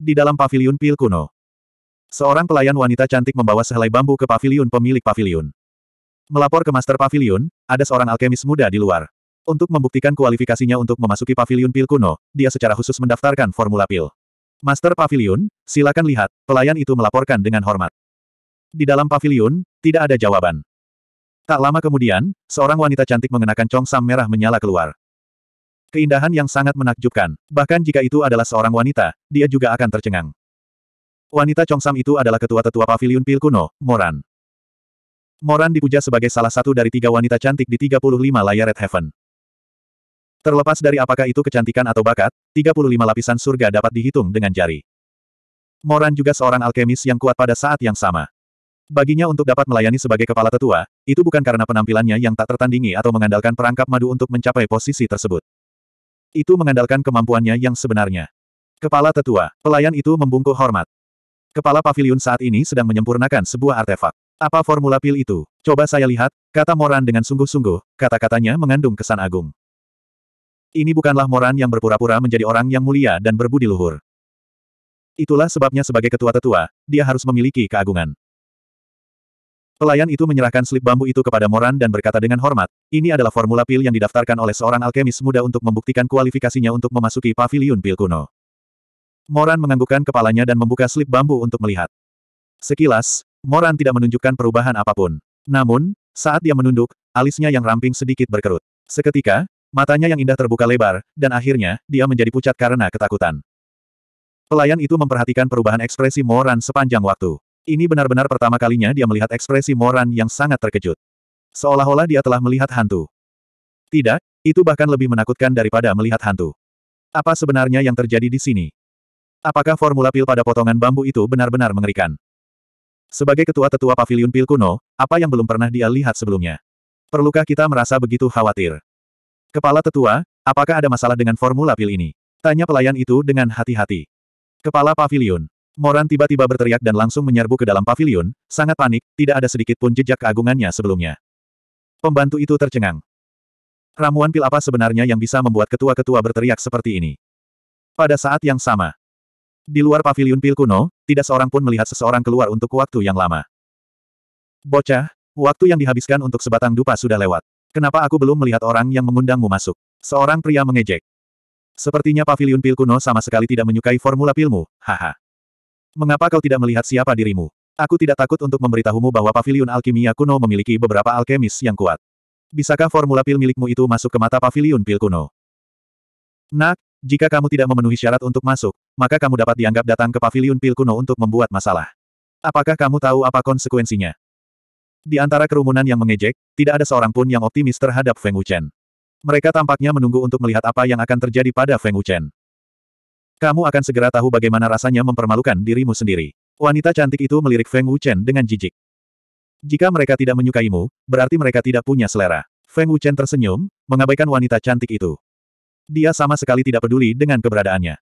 di dalam paviliun pil kuno. Seorang pelayan wanita cantik membawa sehelai bambu ke paviliun pemilik paviliun. Melapor ke master paviliun, ada seorang alkemis muda di luar. Untuk membuktikan kualifikasinya untuk memasuki paviliun pil kuno, dia secara khusus mendaftarkan formula pil. Master paviliun, silakan lihat, pelayan itu melaporkan dengan hormat. Di dalam paviliun, tidak ada jawaban. Tak lama kemudian, seorang wanita cantik mengenakan congsam merah menyala keluar. Keindahan yang sangat menakjubkan, bahkan jika itu adalah seorang wanita, dia juga akan tercengang. Wanita Sam itu adalah ketua-tetua pavilion pil kuno, Moran. Moran dipuja sebagai salah satu dari tiga wanita cantik di 35 layar Red Heaven. Terlepas dari apakah itu kecantikan atau bakat, 35 lapisan surga dapat dihitung dengan jari. Moran juga seorang alkemis yang kuat pada saat yang sama. Baginya untuk dapat melayani sebagai kepala tetua, itu bukan karena penampilannya yang tak tertandingi atau mengandalkan perangkap madu untuk mencapai posisi tersebut. Itu mengandalkan kemampuannya yang sebenarnya. Kepala tetua, pelayan itu membungkuk hormat. Kepala pavilion saat ini sedang menyempurnakan sebuah artefak. Apa formula pil itu? Coba saya lihat, kata Moran dengan sungguh-sungguh, kata-katanya mengandung kesan agung. Ini bukanlah Moran yang berpura-pura menjadi orang yang mulia dan berbudi luhur. Itulah sebabnya sebagai ketua tetua, dia harus memiliki keagungan. Pelayan itu menyerahkan slip bambu itu kepada Moran dan berkata dengan hormat, ini adalah formula pil yang didaftarkan oleh seorang alkemis muda untuk membuktikan kualifikasinya untuk memasuki paviliun pil kuno. Moran menganggukkan kepalanya dan membuka slip bambu untuk melihat. Sekilas, Moran tidak menunjukkan perubahan apapun. Namun, saat dia menunduk, alisnya yang ramping sedikit berkerut. Seketika, matanya yang indah terbuka lebar, dan akhirnya, dia menjadi pucat karena ketakutan. Pelayan itu memperhatikan perubahan ekspresi Moran sepanjang waktu. Ini benar-benar pertama kalinya dia melihat ekspresi Moran yang sangat terkejut. Seolah-olah dia telah melihat hantu. Tidak, itu bahkan lebih menakutkan daripada melihat hantu. Apa sebenarnya yang terjadi di sini? Apakah formula pil pada potongan bambu itu benar-benar mengerikan? Sebagai ketua tetua pavilion pil kuno, apa yang belum pernah dia lihat sebelumnya? Perlukah kita merasa begitu khawatir? Kepala tetua, apakah ada masalah dengan formula pil ini? Tanya pelayan itu dengan hati-hati. Kepala pavilion, Moran tiba-tiba berteriak dan langsung menyerbu ke dalam pavilion, sangat panik, tidak ada sedikit pun jejak keagungannya sebelumnya. Pembantu itu tercengang. Ramuan pil apa sebenarnya yang bisa membuat ketua-ketua berteriak seperti ini? Pada saat yang sama, di luar pavilion pil kuno, tidak seorang pun melihat seseorang keluar untuk waktu yang lama. Bocah, waktu yang dihabiskan untuk sebatang dupa sudah lewat. Kenapa aku belum melihat orang yang mengundangmu masuk? Seorang pria mengejek. Sepertinya pavilion pil kuno sama sekali tidak menyukai formula pilmu, haha. Mengapa kau tidak melihat siapa dirimu? Aku tidak takut untuk memberitahumu bahwa paviliun alkimia kuno memiliki beberapa alkemis yang kuat. Bisakah formula pil milikmu itu masuk ke mata paviliun pil kuno? Nak, jika kamu tidak memenuhi syarat untuk masuk, maka kamu dapat dianggap datang ke paviliun pil kuno untuk membuat masalah. Apakah kamu tahu apa konsekuensinya? Di antara kerumunan yang mengejek, tidak ada seorang pun yang optimis terhadap Feng Wuchen. Mereka tampaknya menunggu untuk melihat apa yang akan terjadi pada Feng Wuchen. Kamu akan segera tahu bagaimana rasanya mempermalukan dirimu sendiri. Wanita cantik itu melirik Feng Wuchen dengan jijik. Jika mereka tidak menyukaimu, berarti mereka tidak punya selera. Feng Wuchen tersenyum, mengabaikan wanita cantik itu. Dia sama sekali tidak peduli dengan keberadaannya.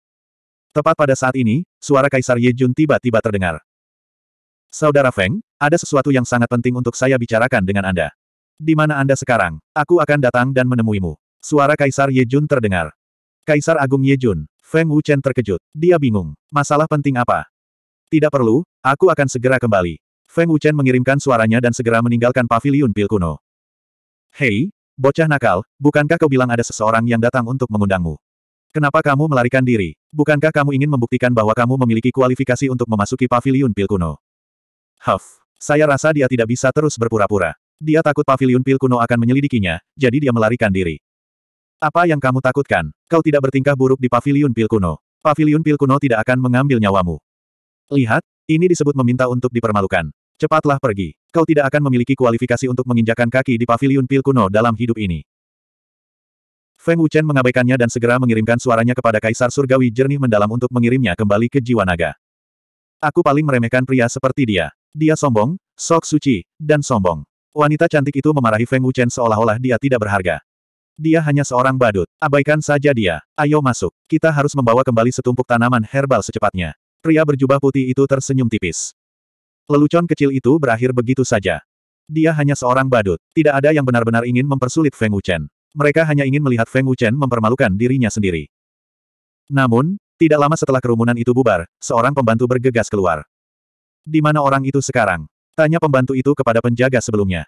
Tepat pada saat ini, suara Kaisar Ye Jun tiba-tiba terdengar. Saudara Feng, ada sesuatu yang sangat penting untuk saya bicarakan dengan Anda. Di mana Anda sekarang? Aku akan datang dan menemuimu. Suara Kaisar Ye Jun terdengar. Kaisar Agung Ye Jun, Feng Wuchen terkejut. Dia bingung. Masalah penting apa? Tidak perlu, aku akan segera kembali. Feng Wuchen mengirimkan suaranya dan segera meninggalkan paviliun pil kuno. Hei, bocah nakal, bukankah kau bilang ada seseorang yang datang untuk mengundangmu? Kenapa kamu melarikan diri? Bukankah kamu ingin membuktikan bahwa kamu memiliki kualifikasi untuk memasuki paviliun pil kuno? Huff, saya rasa dia tidak bisa terus berpura-pura. Dia takut paviliun pil kuno akan menyelidikinya, jadi dia melarikan diri. Apa yang kamu takutkan? Kau tidak bertingkah buruk di paviliun pil kuno. Paviliun pil kuno tidak akan mengambil nyawamu. Lihat, ini disebut meminta untuk dipermalukan. Cepatlah pergi. Kau tidak akan memiliki kualifikasi untuk menginjakan kaki di paviliun pil kuno dalam hidup ini. Feng Wuchen mengabaikannya dan segera mengirimkan suaranya kepada Kaisar Surgawi jernih mendalam untuk mengirimnya kembali ke jiwa naga. Aku paling meremehkan pria seperti dia. Dia sombong, sok suci, dan sombong. Wanita cantik itu memarahi Feng Wuchen seolah-olah dia tidak berharga. Dia hanya seorang badut. Abaikan saja dia. Ayo masuk. Kita harus membawa kembali setumpuk tanaman herbal secepatnya. Pria berjubah putih itu tersenyum tipis. Lelucon kecil itu berakhir begitu saja. Dia hanya seorang badut. Tidak ada yang benar-benar ingin mempersulit Feng Wuchen. Mereka hanya ingin melihat Feng Wuchen mempermalukan dirinya sendiri. Namun, tidak lama setelah kerumunan itu bubar, seorang pembantu bergegas keluar. Di mana orang itu sekarang? Tanya pembantu itu kepada penjaga sebelumnya.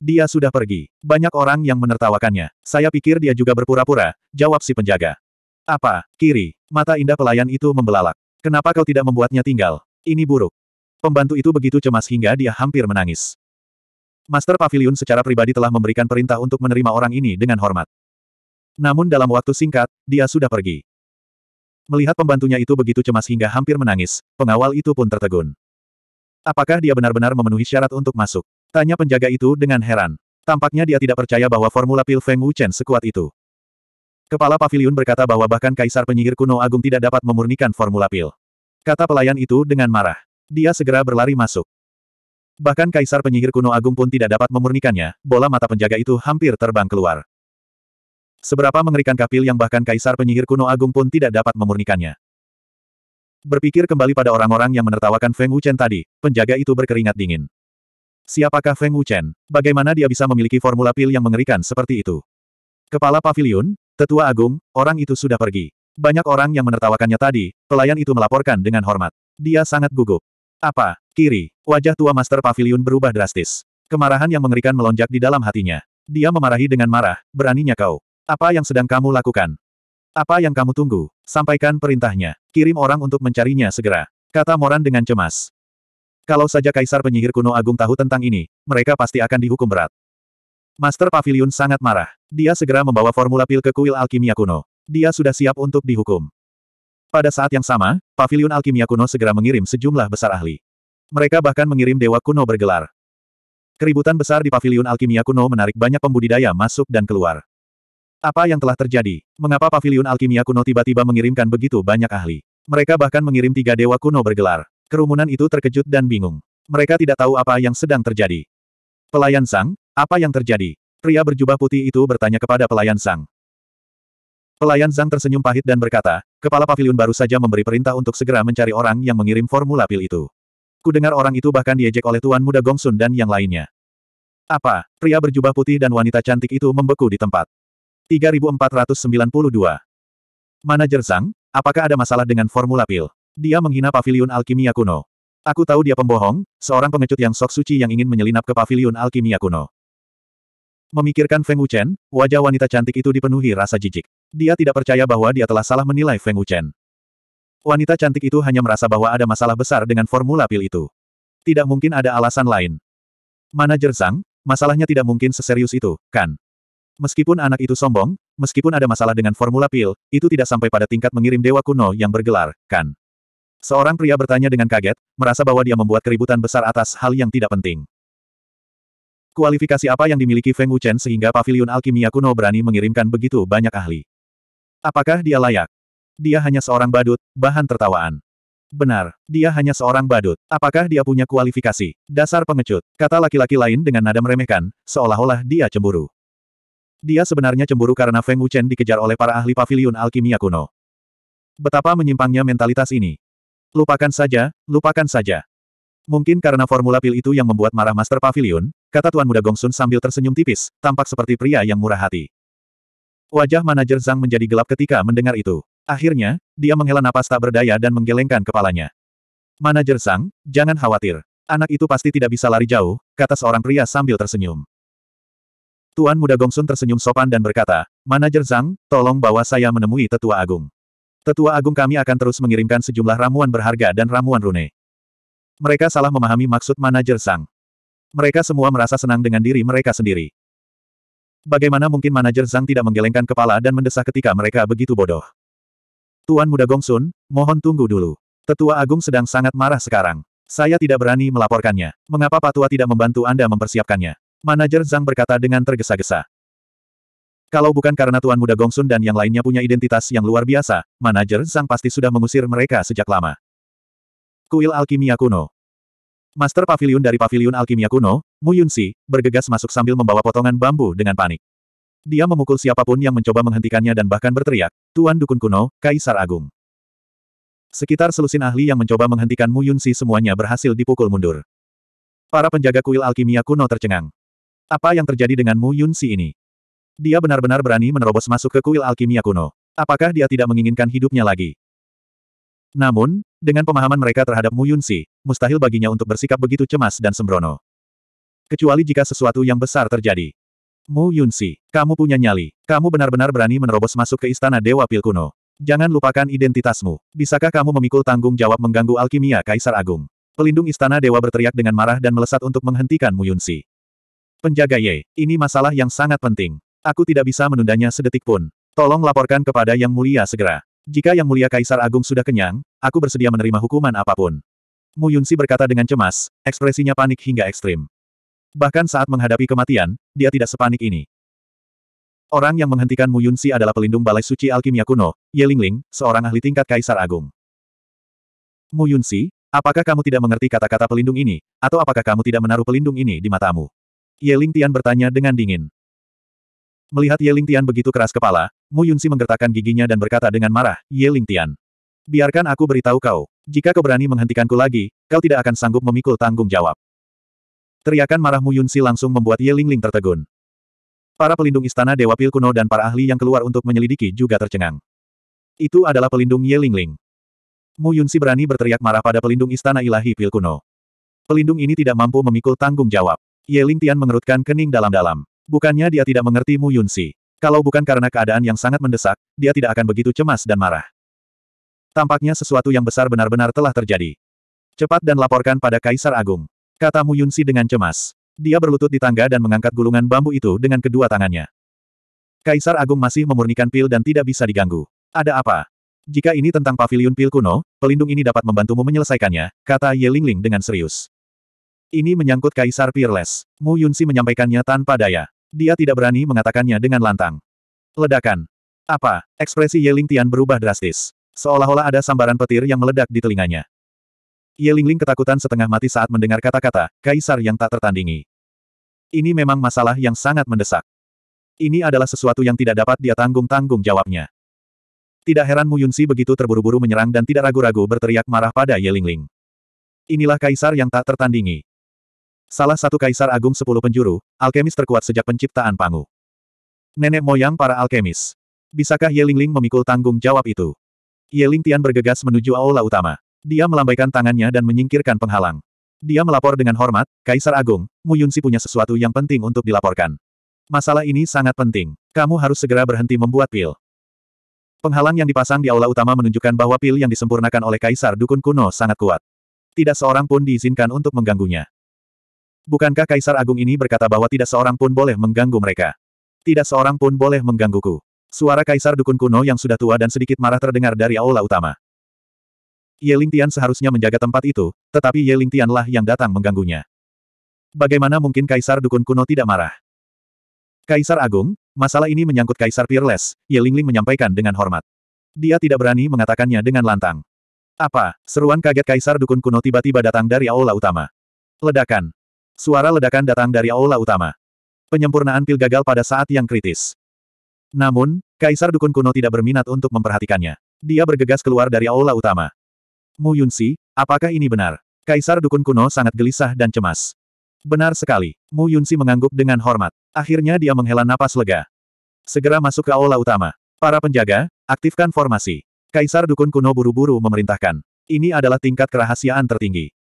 Dia sudah pergi. Banyak orang yang menertawakannya. Saya pikir dia juga berpura-pura, jawab si penjaga. Apa, kiri? Mata indah pelayan itu membelalak. Kenapa kau tidak membuatnya tinggal? Ini buruk. Pembantu itu begitu cemas hingga dia hampir menangis. Master Pavilion secara pribadi telah memberikan perintah untuk menerima orang ini dengan hormat. Namun dalam waktu singkat, dia sudah pergi. Melihat pembantunya itu begitu cemas hingga hampir menangis, pengawal itu pun tertegun. Apakah dia benar-benar memenuhi syarat untuk masuk? Tanya penjaga itu dengan heran. Tampaknya dia tidak percaya bahwa formula pil Feng Wuchen sekuat itu. Kepala pavilion berkata bahwa bahkan kaisar penyihir kuno agung tidak dapat memurnikan formula pil. Kata pelayan itu dengan marah. Dia segera berlari masuk. Bahkan kaisar penyihir kuno agung pun tidak dapat memurnikannya, bola mata penjaga itu hampir terbang keluar. Seberapa mengerikan kapil yang bahkan kaisar penyihir kuno agung pun tidak dapat memurnikannya. Berpikir kembali pada orang-orang yang menertawakan Feng Wuchen tadi, penjaga itu berkeringat dingin. Siapakah Feng Wuchen? Bagaimana dia bisa memiliki formula pil yang mengerikan seperti itu? Kepala pavilion, tetua agung, orang itu sudah pergi. Banyak orang yang menertawakannya tadi, pelayan itu melaporkan dengan hormat. Dia sangat gugup. Apa? Kiri. Wajah tua master pavilion berubah drastis. Kemarahan yang mengerikan melonjak di dalam hatinya. Dia memarahi dengan marah, beraninya kau. Apa yang sedang kamu lakukan? Apa yang kamu tunggu? Sampaikan perintahnya. Kirim orang untuk mencarinya segera. Kata Moran dengan cemas. Kalau saja kaisar penyihir kuno agung tahu tentang ini, mereka pasti akan dihukum berat. Master Pavilion sangat marah. Dia segera membawa formula pil ke kuil alkimia kuno. Dia sudah siap untuk dihukum. Pada saat yang sama, Pavilion Alkimia Kuno segera mengirim sejumlah besar ahli. Mereka bahkan mengirim dewa kuno bergelar. Keributan besar di Pavilion Alkimia Kuno menarik banyak pembudidaya masuk dan keluar. Apa yang telah terjadi? Mengapa Pavilion Alkimia Kuno tiba-tiba mengirimkan begitu banyak ahli? Mereka bahkan mengirim tiga dewa kuno bergelar. Kerumunan itu terkejut dan bingung. Mereka tidak tahu apa yang sedang terjadi. Pelayan Sang, apa yang terjadi? Pria berjubah putih itu bertanya kepada pelayan Sang. Pelayan Sang tersenyum pahit dan berkata, kepala pavilion baru saja memberi perintah untuk segera mencari orang yang mengirim formula pil itu. Ku dengar orang itu bahkan diejek oleh Tuan Muda Gongsun dan yang lainnya. Apa? Pria berjubah putih dan wanita cantik itu membeku di tempat. 3492. Manajer Sang, apakah ada masalah dengan formula pil? Dia menghina pavilion alkimia kuno. Aku tahu dia pembohong, seorang pengecut yang sok suci yang ingin menyelinap ke pavilion alkimia kuno. Memikirkan Feng Wuchen, wajah wanita cantik itu dipenuhi rasa jijik. Dia tidak percaya bahwa dia telah salah menilai Feng Wuchen. Wanita cantik itu hanya merasa bahwa ada masalah besar dengan formula pil itu. Tidak mungkin ada alasan lain. Manajer Zhang, masalahnya tidak mungkin seserius itu, kan? Meskipun anak itu sombong, meskipun ada masalah dengan formula pil, itu tidak sampai pada tingkat mengirim dewa kuno yang bergelar, kan? Seorang pria bertanya dengan kaget, merasa bahwa dia membuat keributan besar atas hal yang tidak penting. Kualifikasi apa yang dimiliki Feng Wuchen sehingga Paviliun alkimia kuno berani mengirimkan begitu banyak ahli? Apakah dia layak? Dia hanya seorang badut, bahan tertawaan. Benar, dia hanya seorang badut. Apakah dia punya kualifikasi? Dasar pengecut, kata laki-laki lain dengan nada meremehkan, seolah-olah dia cemburu. Dia sebenarnya cemburu karena Feng Wuchen dikejar oleh para ahli Paviliun alkimia kuno. Betapa menyimpangnya mentalitas ini. Lupakan saja, lupakan saja. Mungkin karena formula pil itu yang membuat marah Master Pavilion, kata Tuan Muda Gongsun sambil tersenyum tipis, tampak seperti pria yang murah hati. Wajah manajer Zhang menjadi gelap ketika mendengar itu. Akhirnya, dia menghela napas tak berdaya dan menggelengkan kepalanya. Manajer Zhang, jangan khawatir. Anak itu pasti tidak bisa lari jauh, kata seorang pria sambil tersenyum. Tuan Muda Gongsun tersenyum sopan dan berkata, Manajer Zhang, tolong bawa saya menemui Tetua Agung. Tetua Agung kami akan terus mengirimkan sejumlah ramuan berharga dan ramuan rune. Mereka salah memahami maksud manajer Zhang. Mereka semua merasa senang dengan diri mereka sendiri. Bagaimana mungkin manajer Zhang tidak menggelengkan kepala dan mendesah ketika mereka begitu bodoh? Tuan Muda Gongsun, mohon tunggu dulu. Tetua Agung sedang sangat marah sekarang. Saya tidak berani melaporkannya. Mengapa Patua tidak membantu Anda mempersiapkannya? Manajer Zhang berkata dengan tergesa-gesa. Kalau bukan karena Tuan Muda Gongsun dan yang lainnya punya identitas yang luar biasa, manajer Zhang pasti sudah mengusir mereka sejak lama. Kuil Alkimia Kuno Master Pavilion dari Pavilion Alkimia Kuno, Mu Yunsi, bergegas masuk sambil membawa potongan bambu dengan panik. Dia memukul siapapun yang mencoba menghentikannya dan bahkan berteriak, Tuan Dukun Kuno, Kaisar Agung. Sekitar selusin ahli yang mencoba menghentikan Mu Yunsi semuanya berhasil dipukul mundur. Para penjaga kuil alkimia kuno tercengang. Apa yang terjadi dengan Mu Yunsi ini? Dia benar-benar berani menerobos masuk ke kuil alkimia kuno. Apakah dia tidak menginginkan hidupnya lagi? Namun, dengan pemahaman mereka terhadap Mu Yunsi, mustahil baginya untuk bersikap begitu cemas dan sembrono. Kecuali jika sesuatu yang besar terjadi. Mu Yunsi, kamu punya nyali. Kamu benar-benar berani menerobos masuk ke istana Dewa Pil kuno. Jangan lupakan identitasmu. Bisakah kamu memikul tanggung jawab mengganggu alkimia Kaisar Agung? Pelindung istana Dewa berteriak dengan marah dan melesat untuk menghentikan Mu Yunsi. Penjaga Ye, ini masalah yang sangat penting. Aku tidak bisa menundanya sedetik pun. Tolong laporkan kepada Yang Mulia segera. Jika Yang Mulia Kaisar Agung sudah kenyang, aku bersedia menerima hukuman apapun. Mu Yunsi berkata dengan cemas, ekspresinya panik hingga ekstrim. Bahkan saat menghadapi kematian, dia tidak sepanik ini. Orang yang menghentikan Mu Yunsi adalah pelindung Balai Suci Alkimia Kuno, Ye Lingling, seorang ahli tingkat Kaisar Agung. Mu Yunsi, apakah kamu tidak mengerti kata-kata pelindung ini, atau apakah kamu tidak menaruh pelindung ini di matamu? Ye Ling Tian bertanya dengan dingin. Melihat Ye Lingtian begitu keras kepala, Mu Yunsi menggertakkan giginya dan berkata dengan marah, Ye Lingtian. Biarkan aku beritahu kau, jika kau berani menghentikanku lagi, kau tidak akan sanggup memikul tanggung jawab. Teriakan marah Mu Yunsi langsung membuat Ye Lingling tertegun. Para pelindung istana Dewa Pil kuno dan para ahli yang keluar untuk menyelidiki juga tercengang. Itu adalah pelindung Ye Lingling. Mu Yunsi berani berteriak marah pada pelindung istana ilahi Pil kuno. Pelindung ini tidak mampu memikul tanggung jawab. Ye Ling Tian mengerutkan kening dalam-dalam. Bukannya dia tidak mengerti Mu Yunsi. Kalau bukan karena keadaan yang sangat mendesak, dia tidak akan begitu cemas dan marah. Tampaknya sesuatu yang besar benar-benar telah terjadi. Cepat dan laporkan pada Kaisar Agung. Kata Mu Yunsi dengan cemas. Dia berlutut di tangga dan mengangkat gulungan bambu itu dengan kedua tangannya. Kaisar Agung masih memurnikan pil dan tidak bisa diganggu. Ada apa? Jika ini tentang pavilion pil kuno, pelindung ini dapat membantumu menyelesaikannya, kata Ye Lingling dengan serius. Ini menyangkut Kaisar Peerless. Mu Yunsi menyampaikannya tanpa daya. Dia tidak berani mengatakannya dengan lantang. Ledakan. Apa? Ekspresi Yeling Tian berubah drastis. Seolah-olah ada sambaran petir yang meledak di telinganya. Ye Ling ketakutan setengah mati saat mendengar kata-kata, kaisar yang tak tertandingi. Ini memang masalah yang sangat mendesak. Ini adalah sesuatu yang tidak dapat dia tanggung-tanggung jawabnya. Tidak heran Mu Yunsi begitu terburu-buru menyerang dan tidak ragu-ragu berteriak marah pada Ye Ling. Inilah kaisar yang tak tertandingi. Salah satu kaisar agung sepuluh penjuru, alkemis terkuat sejak penciptaan Pangu. Nenek moyang para alkemis. Bisakah Ye Lingling memikul tanggung jawab itu? Ye Ling Tian bergegas menuju aula utama. Dia melambaikan tangannya dan menyingkirkan penghalang. Dia melapor dengan hormat, Kaisar Agung, Mu Yunsi punya sesuatu yang penting untuk dilaporkan. Masalah ini sangat penting. Kamu harus segera berhenti membuat pil. Penghalang yang dipasang di aula utama menunjukkan bahwa pil yang disempurnakan oleh Kaisar Dukun Kuno sangat kuat. Tidak seorang pun diizinkan untuk mengganggunya. Bukankah Kaisar Agung ini berkata bahwa tidak seorang pun boleh mengganggu mereka? Tidak seorang pun boleh menggangguku. Suara Kaisar Dukun kuno yang sudah tua dan sedikit marah terdengar dari aula utama. Ye Lingtian seharusnya menjaga tempat itu, tetapi Ye Lingtianlah yang datang mengganggunya. Bagaimana mungkin Kaisar Dukun kuno tidak marah? Kaisar Agung, masalah ini menyangkut Kaisar Peerless, Ye Lingling menyampaikan dengan hormat. Dia tidak berani mengatakannya dengan lantang. Apa? Seruan kaget Kaisar Dukun Kuno tiba-tiba datang dari aula utama. Ledakan. Suara ledakan datang dari aula utama. Penyempurnaan pil gagal pada saat yang kritis. Namun, Kaisar Dukun kuno tidak berminat untuk memperhatikannya. Dia bergegas keluar dari aula utama. Mu Yunsi, apakah ini benar? Kaisar Dukun kuno sangat gelisah dan cemas. Benar sekali. Mu Yunsi mengangguk dengan hormat. Akhirnya dia menghela napas lega. Segera masuk ke aula utama. Para penjaga, aktifkan formasi. Kaisar Dukun kuno buru-buru memerintahkan. Ini adalah tingkat kerahasiaan tertinggi.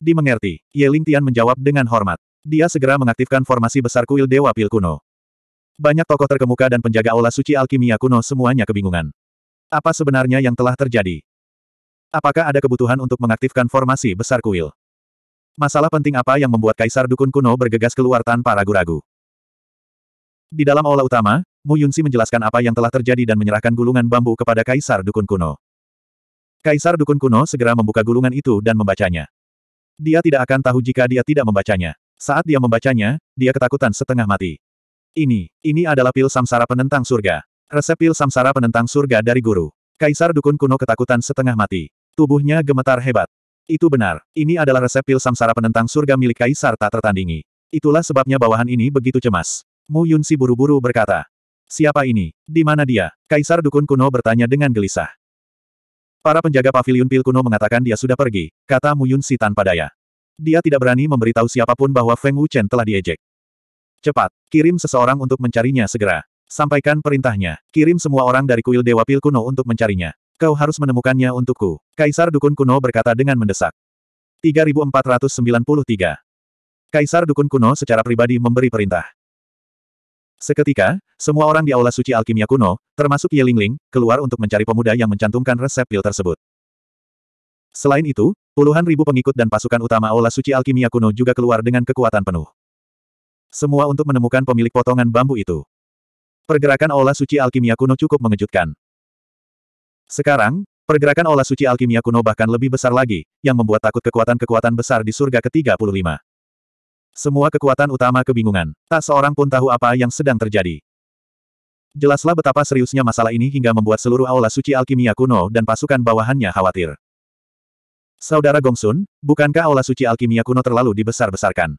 Dimengerti, Ye Tian menjawab dengan hormat. Dia segera mengaktifkan formasi besar kuil Dewa Pil kuno. Banyak tokoh terkemuka dan penjaga olah suci alkimia kuno semuanya kebingungan. Apa sebenarnya yang telah terjadi? Apakah ada kebutuhan untuk mengaktifkan formasi besar kuil? Masalah penting apa yang membuat Kaisar Dukun kuno bergegas keluar tanpa ragu-ragu? Di dalam aula utama, Mu Yunsi menjelaskan apa yang telah terjadi dan menyerahkan gulungan bambu kepada Kaisar Dukun Kuno. Kaisar Dukun Kuno segera membuka gulungan itu dan membacanya. Dia tidak akan tahu jika dia tidak membacanya. Saat dia membacanya, dia ketakutan setengah mati. Ini, ini adalah pil samsara penentang surga. Resep pil samsara penentang surga dari guru. Kaisar Dukun kuno ketakutan setengah mati. Tubuhnya gemetar hebat. Itu benar, ini adalah resep pil samsara penentang surga milik Kaisar tak tertandingi. Itulah sebabnya bawahan ini begitu cemas. Mu Yunsi buru-buru berkata. Siapa ini? Di mana dia? Kaisar Dukun kuno bertanya dengan gelisah. Para penjaga pavilion pil kuno mengatakan dia sudah pergi, kata Mu Yun Si tanpa daya. Dia tidak berani memberitahu siapapun bahwa Feng Wuchen telah diejek. Cepat, kirim seseorang untuk mencarinya segera. Sampaikan perintahnya, kirim semua orang dari kuil Dewa Pil kuno untuk mencarinya. Kau harus menemukannya untukku, Kaisar Dukun kuno berkata dengan mendesak. 3493 Kaisar Dukun kuno secara pribadi memberi perintah. Seketika, semua orang di aula suci alkimia kuno, termasuk Ye Lingling, keluar untuk mencari pemuda yang mencantumkan resep pil tersebut. Selain itu, puluhan ribu pengikut dan pasukan utama aula suci alkimia kuno juga keluar dengan kekuatan penuh. Semua untuk menemukan pemilik potongan bambu itu. Pergerakan aula suci alkimia kuno cukup mengejutkan. Sekarang, pergerakan aula suci alkimia kuno bahkan lebih besar lagi, yang membuat takut kekuatan-kekuatan besar di surga ke-35. Semua kekuatan utama kebingungan. Tak seorang pun tahu apa yang sedang terjadi. Jelaslah betapa seriusnya masalah ini hingga membuat seluruh aula suci alkimia kuno dan pasukan bawahannya khawatir. Saudara Gongsun, bukankah aula suci alkimia kuno terlalu dibesar-besarkan?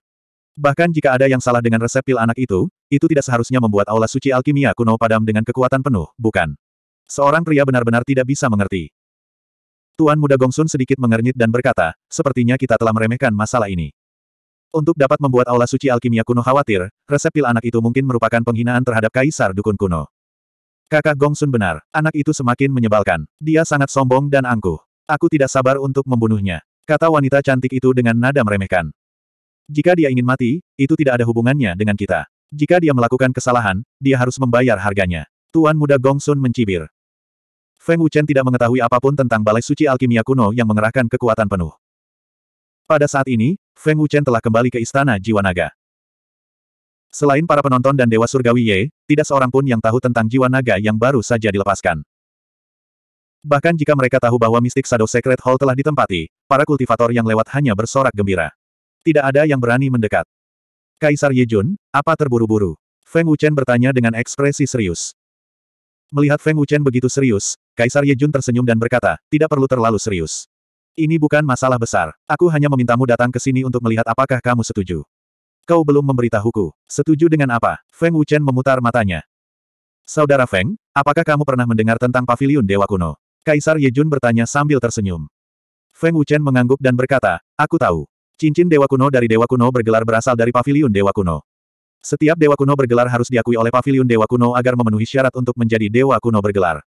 Bahkan jika ada yang salah dengan resep pil anak itu, itu tidak seharusnya membuat aula suci alkimia kuno padam dengan kekuatan penuh, bukan? Seorang pria benar-benar tidak bisa mengerti. Tuan muda Gongsun sedikit mengernyit dan berkata, sepertinya kita telah meremehkan masalah ini. Untuk dapat membuat aula suci alkimia kuno khawatir, resep pil anak itu mungkin merupakan penghinaan terhadap kaisar dukun kuno. Kakak Gongsun benar, anak itu semakin menyebalkan. Dia sangat sombong dan angkuh. Aku tidak sabar untuk membunuhnya. Kata wanita cantik itu dengan nada meremehkan. Jika dia ingin mati, itu tidak ada hubungannya dengan kita. Jika dia melakukan kesalahan, dia harus membayar harganya. Tuan muda Gongsun mencibir. Feng Wuchen tidak mengetahui apapun tentang balai suci alkimia kuno yang mengerahkan kekuatan penuh. Pada saat ini, Feng Wuchen telah kembali ke Istana Jiwa Naga. Selain para penonton dan Dewa Surgawi Ye, tidak seorang pun yang tahu tentang jiwa naga yang baru saja dilepaskan. Bahkan jika mereka tahu bahwa mistik Shadow Secret Hall telah ditempati, para kultivator yang lewat hanya bersorak gembira. Tidak ada yang berani mendekat. Kaisar Yejun, apa terburu-buru? Feng Wuchen bertanya dengan ekspresi serius. Melihat Feng Wuchen begitu serius, Kaisar Yejun tersenyum dan berkata, tidak perlu terlalu serius. Ini bukan masalah besar. Aku hanya memintamu datang ke sini untuk melihat apakah kamu setuju. Kau belum memberitahuku. Setuju dengan apa? Feng Wuchen memutar matanya. Saudara Feng, apakah kamu pernah mendengar tentang Paviliun Dewa Kuno? Kaisar Yejun bertanya sambil tersenyum. Feng Wuchen mengangguk dan berkata, Aku tahu. Cincin Dewa Kuno dari Dewa Kuno bergelar berasal dari Paviliun Dewa Kuno. Setiap Dewa Kuno bergelar harus diakui oleh Paviliun Dewa Kuno agar memenuhi syarat untuk menjadi Dewa Kuno bergelar.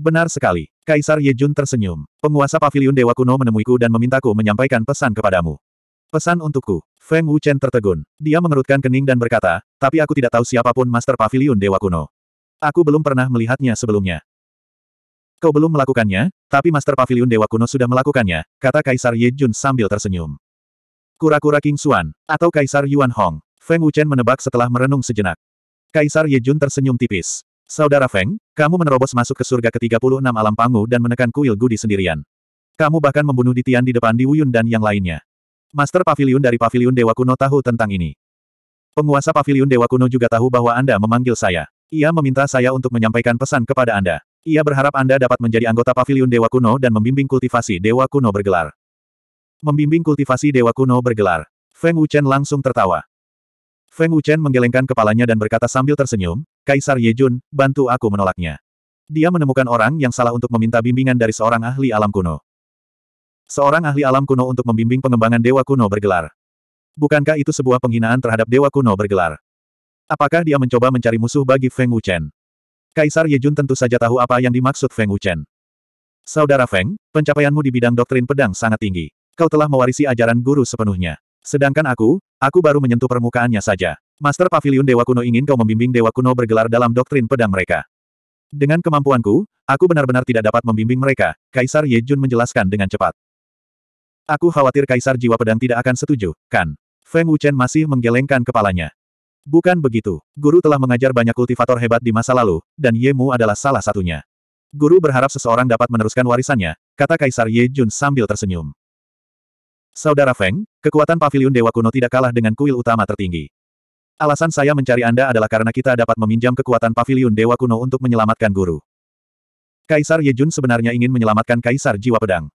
Benar sekali. Kaisar Yejun tersenyum. Penguasa Paviliun Dewa Kuno menemuiku dan memintaku menyampaikan pesan kepadamu. Pesan untukku. Feng Wuchen tertegun. Dia mengerutkan kening dan berkata, tapi aku tidak tahu siapapun Master Paviliun Dewa Kuno. Aku belum pernah melihatnya sebelumnya. Kau belum melakukannya, tapi Master Paviliun Dewa Kuno sudah melakukannya, kata Kaisar Ye Jun sambil tersenyum. Kura-kura King Xuan, atau Kaisar Yuan Hong, Feng Wuchen menebak setelah merenung sejenak. Kaisar Ye Jun tersenyum tipis. Saudara Feng, kamu menerobos masuk ke surga ke-36 alam pangu dan menekan kuil Gudi sendirian. Kamu bahkan membunuh Ditian di depan Di Wuyun dan yang lainnya. Master Pavilion dari Pavilion Dewa Kuno tahu tentang ini. Penguasa Pavilion Dewa Kuno juga tahu bahwa Anda memanggil saya. Ia meminta saya untuk menyampaikan pesan kepada Anda. Ia berharap Anda dapat menjadi anggota Pavilion Dewa Kuno dan membimbing kultivasi Dewa Kuno bergelar. Membimbing kultivasi Dewa Kuno bergelar. Feng Wuchen langsung tertawa. Feng Wuchen menggelengkan kepalanya dan berkata sambil tersenyum, Kaisar Yejun, bantu aku menolaknya. Dia menemukan orang yang salah untuk meminta bimbingan dari seorang ahli alam kuno. Seorang ahli alam kuno untuk membimbing pengembangan Dewa Kuno bergelar. Bukankah itu sebuah penghinaan terhadap Dewa Kuno bergelar? Apakah dia mencoba mencari musuh bagi Feng Wuchen? Kaisar Yejun tentu saja tahu apa yang dimaksud Feng Wuchen. Saudara Feng, pencapaianmu di bidang doktrin pedang sangat tinggi. Kau telah mewarisi ajaran guru sepenuhnya. Sedangkan aku, aku baru menyentuh permukaannya saja. Master Pavilion Dewa Kuno ingin kau membimbing Dewa Kuno bergelar dalam doktrin pedang mereka. Dengan kemampuanku, aku benar-benar tidak dapat membimbing mereka, Kaisar Ye Jun menjelaskan dengan cepat. Aku khawatir Kaisar Jiwa Pedang tidak akan setuju, kan? Feng Wuchen masih menggelengkan kepalanya. Bukan begitu, guru telah mengajar banyak kultivator hebat di masa lalu, dan Ye Mu adalah salah satunya. Guru berharap seseorang dapat meneruskan warisannya, kata Kaisar Ye Jun sambil tersenyum. Saudara Feng, kekuatan pavilion Dewa Kuno tidak kalah dengan kuil utama tertinggi. Alasan saya mencari Anda adalah karena kita dapat meminjam kekuatan pavilion Dewa Kuno untuk menyelamatkan guru. Kaisar Yejun sebenarnya ingin menyelamatkan Kaisar Jiwa Pedang.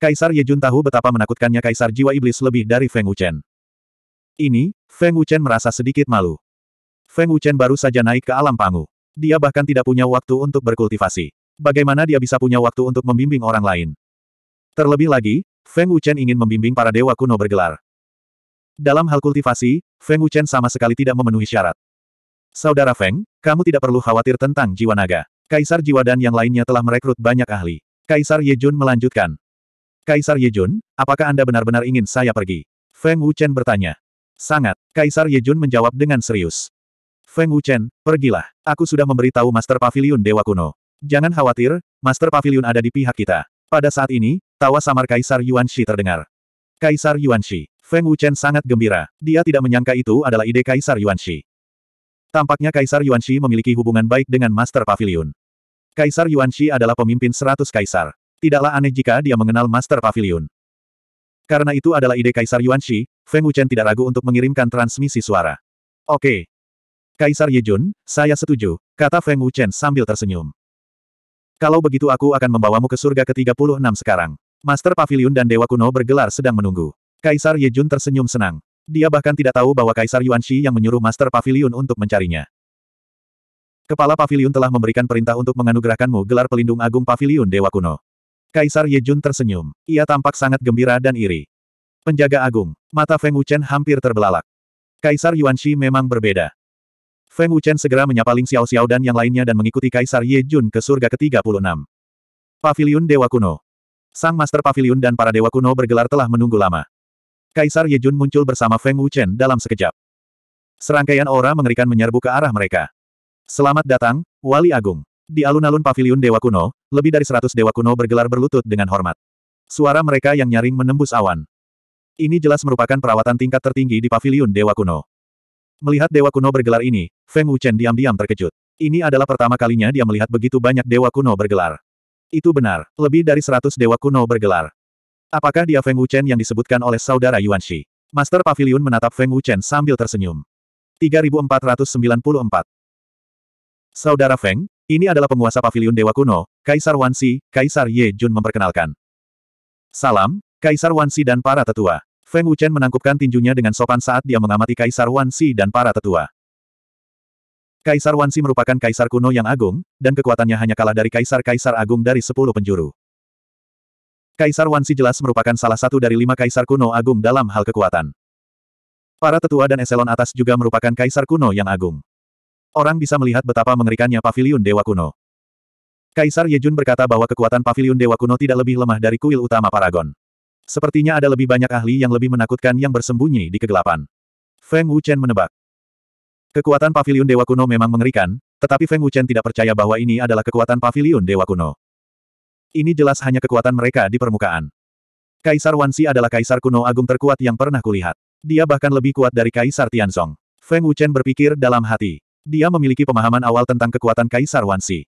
Kaisar Yejun tahu betapa menakutkannya Kaisar Jiwa Iblis lebih dari Feng Wuchen. Ini, Feng Wuchen merasa sedikit malu. Feng Wuchen baru saja naik ke alam pangu. Dia bahkan tidak punya waktu untuk berkultivasi. Bagaimana dia bisa punya waktu untuk membimbing orang lain? Terlebih lagi, Feng Wuchen ingin membimbing para dewa kuno bergelar. Dalam hal kultivasi, Feng Wuchen sama sekali tidak memenuhi syarat. Saudara Feng, kamu tidak perlu khawatir tentang jiwa naga. Kaisar Jiwa dan yang lainnya telah merekrut banyak ahli. Kaisar Yejun melanjutkan. Kaisar Yejun, apakah Anda benar-benar ingin saya pergi? Feng Wuchen bertanya. Sangat, Kaisar Yejun menjawab dengan serius. Feng Wuchen, pergilah. Aku sudah memberitahu Master Pavilion Dewa Kuno. Jangan khawatir, Master Pavilion ada di pihak kita. Pada saat ini, tawa samar Kaisar Yuan Shi terdengar. Kaisar Yuan Shi, Feng Wuchen sangat gembira. Dia tidak menyangka itu adalah ide Kaisar Yuan Shi. Tampaknya Kaisar Yuan Shi memiliki hubungan baik dengan Master Pavilion. Kaisar Yuan Shi adalah pemimpin seratus kaisar. Tidaklah aneh jika dia mengenal Master Pavilion. Karena itu adalah ide Kaisar Yuan Shi, Feng Wuchen tidak ragu untuk mengirimkan transmisi suara. Oke. Kaisar Yejun, saya setuju, kata Feng Wuchen sambil tersenyum. Kalau begitu aku akan membawamu ke surga ke-36 sekarang. Master Pavilion dan Dewa Kuno bergelar sedang menunggu. Kaisar Yejun tersenyum senang. Dia bahkan tidak tahu bahwa Kaisar Yuan Yuanxi yang menyuruh Master Pavilion untuk mencarinya. Kepala Pavilion telah memberikan perintah untuk menganugerahkanmu gelar pelindung agung Pavilion Dewa Kuno. Kaisar Yejun tersenyum. Ia tampak sangat gembira dan iri. Penjaga agung. Mata Feng Wuchen hampir terbelalak. Kaisar Yuan Yuanxi memang berbeda. Feng Wuchen segera menyapa Ling Xiao Xiao dan yang lainnya dan mengikuti Kaisar Ye Jun ke surga ke-36. Pavilion Dewa Kuno Sang Master Pavilion dan para Dewa Kuno bergelar telah menunggu lama. Kaisar Yejun muncul bersama Feng Wuchen dalam sekejap. Serangkaian aura mengerikan menyerbu ke arah mereka. Selamat datang, Wali Agung. Di alun-alun paviliun Dewa Kuno, lebih dari seratus Dewa Kuno bergelar berlutut dengan hormat. Suara mereka yang nyaring menembus awan. Ini jelas merupakan perawatan tingkat tertinggi di paviliun Dewa Kuno. Melihat Dewa Kuno bergelar ini, Feng Wuchen diam-diam terkejut. Ini adalah pertama kalinya dia melihat begitu banyak Dewa Kuno bergelar. Itu benar, lebih dari seratus Dewa Kuno bergelar. Apakah dia Feng Wuchen yang disebutkan oleh saudara Yuan Shi? Master Pavilion menatap Feng Wuchen sambil tersenyum. 3494 Saudara Feng, ini adalah penguasa Pavilion Dewa Kuno, Kaisar Wansi, Kaisar Ye Jun memperkenalkan. Salam, Kaisar Wansi dan para tetua. Feng Wuchen menangkupkan tinjunya dengan sopan saat dia mengamati Kaisar Wansi dan para tetua. Kaisar Wansi merupakan kaisar kuno yang agung, dan kekuatannya hanya kalah dari kaisar-kaisar agung dari sepuluh penjuru. Kaisar Wansi jelas merupakan salah satu dari lima kaisar kuno agung dalam hal kekuatan. Para tetua dan eselon atas juga merupakan kaisar kuno yang agung. Orang bisa melihat betapa mengerikannya paviliun Dewa Kuno. Kaisar Yejun berkata bahwa kekuatan paviliun Dewa Kuno tidak lebih lemah dari kuil utama Paragon. Sepertinya ada lebih banyak ahli yang lebih menakutkan yang bersembunyi di kegelapan. Feng Wuchen menebak. Kekuatan paviliun Dewa Kuno memang mengerikan, tetapi Feng Wuchen tidak percaya bahwa ini adalah kekuatan paviliun Dewa Kuno. Ini jelas hanya kekuatan mereka di permukaan. Kaisar Wanxi adalah kaisar kuno agung terkuat yang pernah kulihat. Dia bahkan lebih kuat dari Kaisar Tianzong. Feng Wuchen berpikir dalam hati. Dia memiliki pemahaman awal tentang kekuatan Kaisar Wanxi.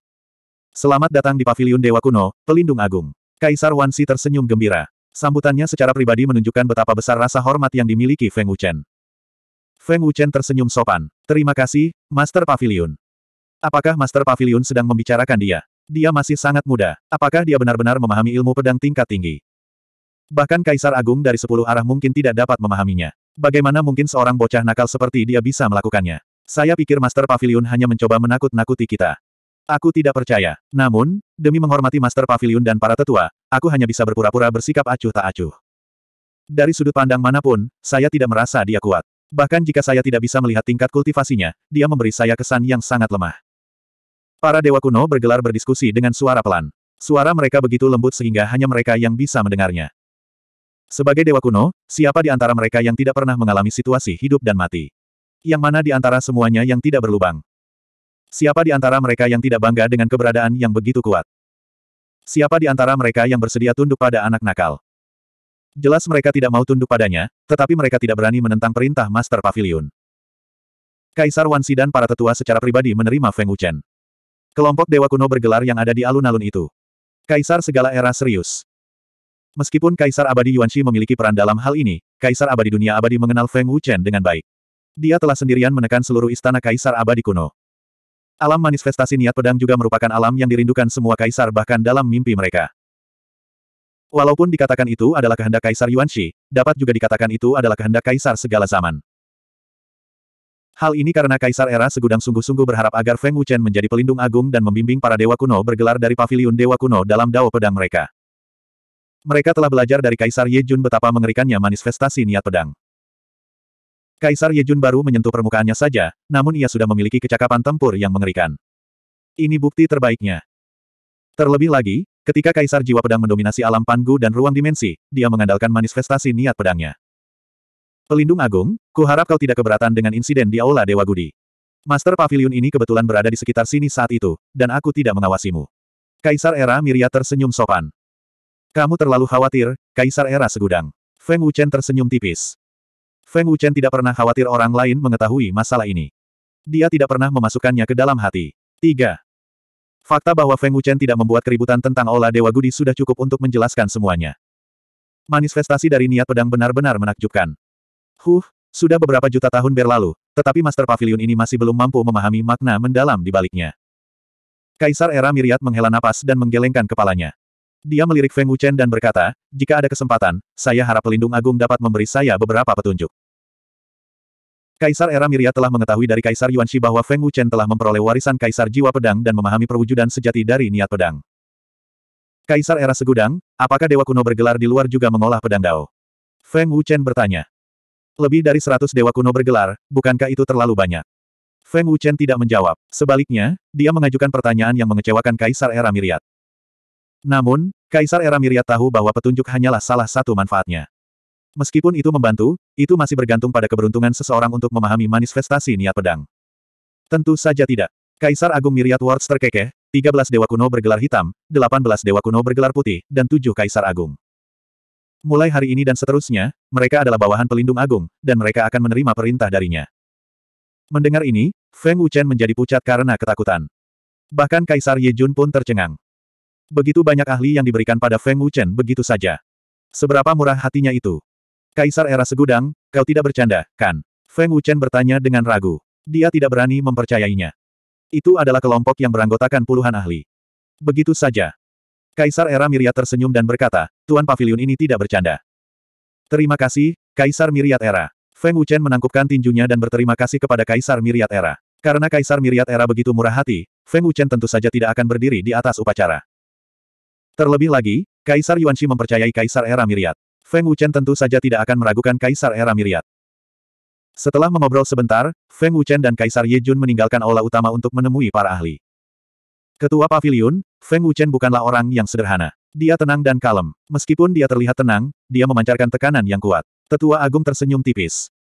Selamat datang di Paviliun Dewa Kuno, Pelindung Agung. Kaisar Wanxi tersenyum gembira. Sambutannya secara pribadi menunjukkan betapa besar rasa hormat yang dimiliki Feng Wuchen. Feng Wuchen tersenyum sopan. Terima kasih, Master Paviliun. Apakah Master Paviliun sedang membicarakan dia? Dia masih sangat muda. Apakah dia benar-benar memahami ilmu pedang tingkat tinggi? Bahkan Kaisar Agung dari sepuluh arah mungkin tidak dapat memahaminya. Bagaimana mungkin seorang bocah nakal seperti dia bisa melakukannya? Saya pikir Master Pavilion hanya mencoba menakut-nakuti kita. Aku tidak percaya. Namun, demi menghormati Master Pavilion dan para tetua, aku hanya bisa berpura-pura bersikap acuh tak acuh. Dari sudut pandang manapun, saya tidak merasa dia kuat. Bahkan jika saya tidak bisa melihat tingkat kultivasinya, dia memberi saya kesan yang sangat lemah. Para dewa kuno bergelar berdiskusi dengan suara pelan. Suara mereka begitu lembut sehingga hanya mereka yang bisa mendengarnya. Sebagai dewa kuno, siapa di antara mereka yang tidak pernah mengalami situasi hidup dan mati? Yang mana di antara semuanya yang tidak berlubang? Siapa di antara mereka yang tidak bangga dengan keberadaan yang begitu kuat? Siapa di antara mereka yang bersedia tunduk pada anak nakal? Jelas mereka tidak mau tunduk padanya, tetapi mereka tidak berani menentang perintah Master Pavilion. Kaisar Wansi dan para tetua secara pribadi menerima Feng Wuchen. Kelompok dewa kuno bergelar yang ada di alun-alun itu. Kaisar segala era serius. Meskipun Kaisar Abadi Yuanxi memiliki peran dalam hal ini, Kaisar Abadi Dunia Abadi mengenal Feng Wuchen dengan baik. Dia telah sendirian menekan seluruh istana Kaisar Abadi kuno. Alam manifestasi niat pedang juga merupakan alam yang dirindukan semua kaisar bahkan dalam mimpi mereka. Walaupun dikatakan itu adalah kehendak Kaisar Yuanxi, dapat juga dikatakan itu adalah kehendak Kaisar segala zaman. Hal ini karena Kaisar Era segudang sungguh-sungguh berharap agar Feng Wuchen menjadi pelindung agung dan membimbing para dewa kuno bergelar dari pavilion dewa kuno dalam dao pedang mereka. Mereka telah belajar dari Kaisar Ye Jun betapa mengerikannya manifestasi niat pedang. Kaisar Ye Jun baru menyentuh permukaannya saja, namun ia sudah memiliki kecakapan tempur yang mengerikan. Ini bukti terbaiknya. Terlebih lagi, ketika Kaisar Jiwa Pedang mendominasi alam panggung dan ruang dimensi, dia mengandalkan manifestasi niat pedangnya. Pelindung Agung, kuharap kau tidak keberatan dengan insiden di Aula Dewa Gudi. Master Pavilion ini kebetulan berada di sekitar sini saat itu, dan aku tidak mengawasimu. Kaisar Era Miria tersenyum sopan. Kamu terlalu khawatir, Kaisar Era segudang. Feng Wuchen tersenyum tipis. Feng Wuchen tidak pernah khawatir orang lain mengetahui masalah ini. Dia tidak pernah memasukkannya ke dalam hati. 3. Fakta bahwa Feng Wuchen tidak membuat keributan tentang Ola Dewa Gudi sudah cukup untuk menjelaskan semuanya. Manifestasi dari niat pedang benar-benar menakjubkan. Huh, sudah beberapa juta tahun berlalu, tetapi Master Pavilion ini masih belum mampu memahami makna mendalam di baliknya. Kaisar Era Miriat menghela napas dan menggelengkan kepalanya. Dia melirik Feng Wuchen dan berkata, jika ada kesempatan, saya harap pelindung agung dapat memberi saya beberapa petunjuk. Kaisar Era Miriat telah mengetahui dari Kaisar Yuan Shi bahwa Feng Wuchen telah memperoleh warisan Kaisar Jiwa Pedang dan memahami perwujudan sejati dari niat pedang. Kaisar Era Segudang, apakah Dewa Kuno bergelar di luar juga mengolah pedang Dao? Feng Wuchen bertanya. Lebih dari seratus dewa kuno bergelar, bukankah itu terlalu banyak? Feng Wuchen tidak menjawab. Sebaliknya, dia mengajukan pertanyaan yang mengecewakan Kaisar Era Miriat. Namun, Kaisar Era Miriat tahu bahwa petunjuk hanyalah salah satu manfaatnya. Meskipun itu membantu, itu masih bergantung pada keberuntungan seseorang untuk memahami manifestasi niat pedang. Tentu saja tidak. Kaisar Agung Miriat Wards terkekeh, 13 dewa kuno bergelar hitam, 18 dewa kuno bergelar putih, dan 7 kaisar agung. Mulai hari ini dan seterusnya, mereka adalah bawahan pelindung agung, dan mereka akan menerima perintah darinya. Mendengar ini, Feng Wuchen menjadi pucat karena ketakutan. Bahkan Kaisar Ye Jun pun tercengang. Begitu banyak ahli yang diberikan pada Feng Wuchen begitu saja. Seberapa murah hatinya itu? Kaisar era segudang, kau tidak bercanda, kan? Feng Wuchen bertanya dengan ragu. Dia tidak berani mempercayainya. Itu adalah kelompok yang beranggotakan puluhan ahli. Begitu saja. Kaisar era Miria tersenyum dan berkata, Tuan Pavilion ini tidak bercanda. Terima kasih, Kaisar Miriat Era. Feng Wuchen menangkupkan tinjunya dan berterima kasih kepada Kaisar Miriat Era. Karena Kaisar Miriat Era begitu murah hati, Feng Wuchen tentu saja tidak akan berdiri di atas upacara. Terlebih lagi, Kaisar Yuanxi mempercayai Kaisar Era Miriat. Feng Wuchen tentu saja tidak akan meragukan Kaisar Era Miriat. Setelah mengobrol sebentar, Feng Wuchen dan Kaisar Ye Jun meninggalkan aula utama untuk menemui para ahli. Ketua Pavilion, Feng Wuchen bukanlah orang yang sederhana. Dia tenang dan kalem. Meskipun dia terlihat tenang, dia memancarkan tekanan yang kuat. Tetua Agung tersenyum tipis.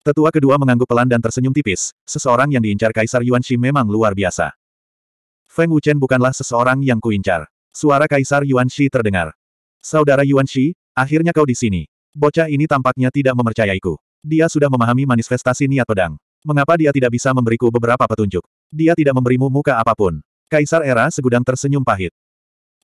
Tetua kedua mengangguk pelan dan tersenyum tipis, seseorang yang diincar Kaisar Yuan Shi memang luar biasa. Feng Wuchen bukanlah seseorang yang kuincar. Suara Kaisar Yuan Shi terdengar. Saudara Yuan Shi, akhirnya kau di sini. Bocah ini tampaknya tidak mempercayaiku. Dia sudah memahami manifestasi niat pedang. Mengapa dia tidak bisa memberiku beberapa petunjuk? Dia tidak memberimu muka apapun. Kaisar Era segudang tersenyum pahit.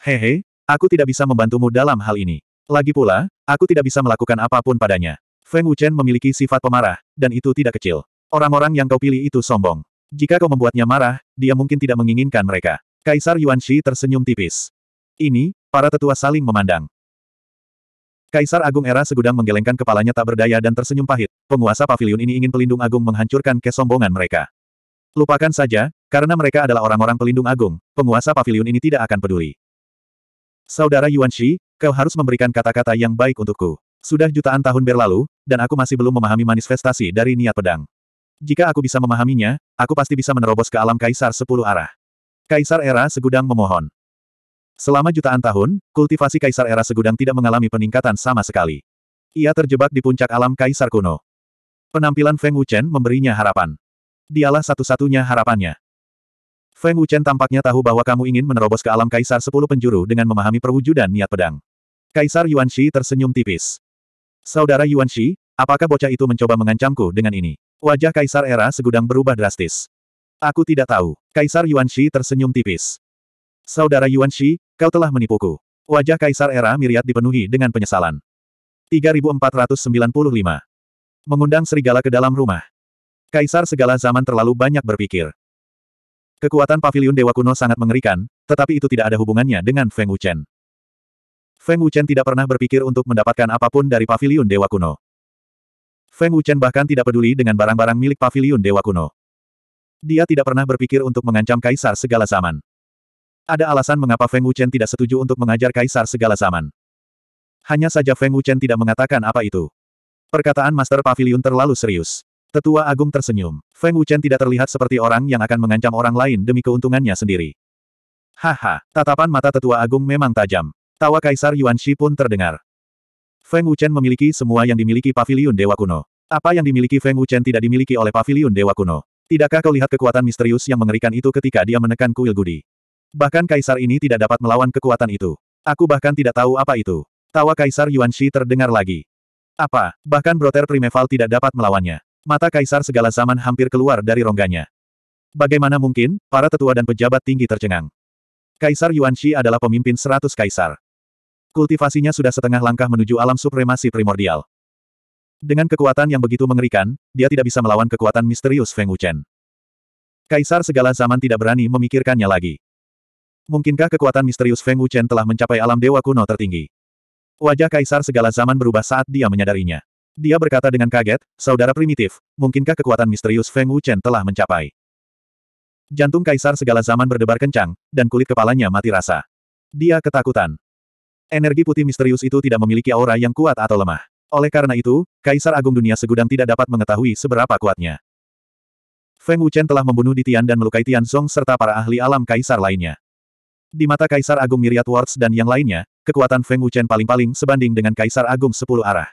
Hehe, Aku tidak bisa membantumu dalam hal ini. Lagi pula, aku tidak bisa melakukan apapun padanya. Feng Wuchen memiliki sifat pemarah, dan itu tidak kecil. Orang-orang yang kau pilih itu sombong. Jika kau membuatnya marah, dia mungkin tidak menginginkan mereka. Kaisar Yuan Shi tersenyum tipis. Ini, para tetua saling memandang. Kaisar Agung Era Segudang menggelengkan kepalanya tak berdaya dan tersenyum pahit. Penguasa pavilion ini ingin pelindung agung menghancurkan kesombongan mereka. Lupakan saja, karena mereka adalah orang-orang pelindung agung, penguasa pavilion ini tidak akan peduli. Saudara Yuan Shi, kau harus memberikan kata-kata yang baik untukku. Sudah jutaan tahun berlalu, dan aku masih belum memahami manifestasi dari niat pedang. Jika aku bisa memahaminya, aku pasti bisa menerobos ke alam Kaisar Sepuluh Arah. Kaisar Era Segudang memohon. Selama jutaan tahun, kultivasi Kaisar Era Segudang tidak mengalami peningkatan sama sekali. Ia terjebak di puncak alam Kaisar kuno. Penampilan Feng Wuchen memberinya harapan. Dialah satu-satunya harapannya. Feng Wuchen tampaknya tahu bahwa kamu ingin menerobos ke alam Kaisar Sepuluh Penjuru dengan memahami perwujudan niat pedang. Kaisar Yuan Shi tersenyum tipis. Saudara Yuan Shi, apakah bocah itu mencoba mengancamku dengan ini? Wajah Kaisar Era segudang berubah drastis. Aku tidak tahu. Kaisar Yuan Shi tersenyum tipis. Saudara Yuan Shi, kau telah menipuku. Wajah Kaisar Era Miriat dipenuhi dengan penyesalan. 3495. Mengundang serigala ke dalam rumah. Kaisar segala zaman terlalu banyak berpikir. Kekuatan pavilion dewa kuno sangat mengerikan, tetapi itu tidak ada hubungannya dengan Feng Wuchen. Feng Wuchen tidak pernah berpikir untuk mendapatkan apapun dari pavilion dewa kuno. Feng Wuchen bahkan tidak peduli dengan barang-barang milik pavilion dewa kuno. Dia tidak pernah berpikir untuk mengancam kaisar segala zaman. Ada alasan mengapa Feng Wuchen tidak setuju untuk mengajar kaisar segala zaman. Hanya saja Feng Wuchen tidak mengatakan apa itu. Perkataan Master Pavilion terlalu serius. Tetua Agung tersenyum. Feng Wuchen tidak terlihat seperti orang yang akan mengancam orang lain demi keuntungannya sendiri. Haha, tatapan mata Tetua Agung memang tajam. Tawa Kaisar Yuan Shi pun terdengar. Feng Wuchen memiliki semua yang dimiliki Paviliun Dewa Kuno. Apa yang dimiliki Feng Wuchen tidak dimiliki oleh Paviliun Dewa Kuno. Tidakkah kau lihat kekuatan misterius yang mengerikan itu ketika dia menekan kuil gudi? Bahkan kaisar ini tidak dapat melawan kekuatan itu. Aku bahkan tidak tahu apa itu. Tawa kaisar Yuan Shi terdengar lagi. Apa, bahkan broter primeval tidak dapat melawannya. Mata kaisar segala zaman hampir keluar dari rongganya. Bagaimana mungkin, para tetua dan pejabat tinggi tercengang. Kaisar Yuan Shi adalah pemimpin seratus kaisar. Kultivasinya sudah setengah langkah menuju alam supremasi primordial. Dengan kekuatan yang begitu mengerikan, dia tidak bisa melawan kekuatan misterius Feng Wuchen. Kaisar segala zaman tidak berani memikirkannya lagi. Mungkinkah kekuatan misterius Feng Wuchen telah mencapai alam dewa kuno tertinggi? Wajah kaisar segala zaman berubah saat dia menyadarinya. Dia berkata dengan kaget, saudara primitif, mungkinkah kekuatan misterius Feng Wuchen telah mencapai? Jantung kaisar segala zaman berdebar kencang, dan kulit kepalanya mati rasa. Dia ketakutan. Energi putih misterius itu tidak memiliki aura yang kuat atau lemah. Oleh karena itu, Kaisar Agung Dunia Segudang tidak dapat mengetahui seberapa kuatnya. Feng Wuchen telah membunuh Ditian dan melukai Tian Song serta para ahli alam kaisar lainnya. Di mata Kaisar Agung Myriad Wards dan yang lainnya, kekuatan Feng Wuchen paling-paling sebanding dengan Kaisar Agung Sepuluh Arah.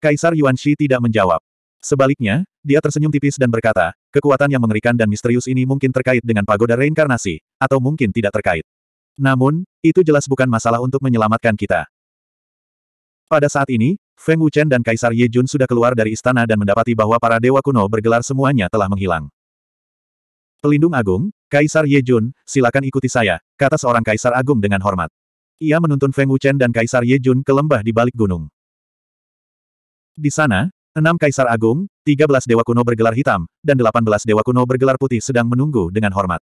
Kaisar Yuan Shi tidak menjawab. Sebaliknya, dia tersenyum tipis dan berkata, kekuatan yang mengerikan dan misterius ini mungkin terkait dengan pagoda reinkarnasi, atau mungkin tidak terkait. Namun, itu jelas bukan masalah untuk menyelamatkan kita. Pada saat ini, Feng Wuchen dan Kaisar Ye Jun sudah keluar dari istana dan mendapati bahwa para dewa kuno bergelar semuanya telah menghilang. Pelindung Agung, Kaisar Ye Jun, silakan ikuti saya, kata seorang Kaisar Agung dengan hormat. Ia menuntun Feng Wuchen dan Kaisar Ye Jun ke lembah di balik gunung. Di sana, enam kaisar agung, tiga belas dewa kuno bergelar hitam, dan delapan belas dewa kuno bergelar putih sedang menunggu dengan hormat.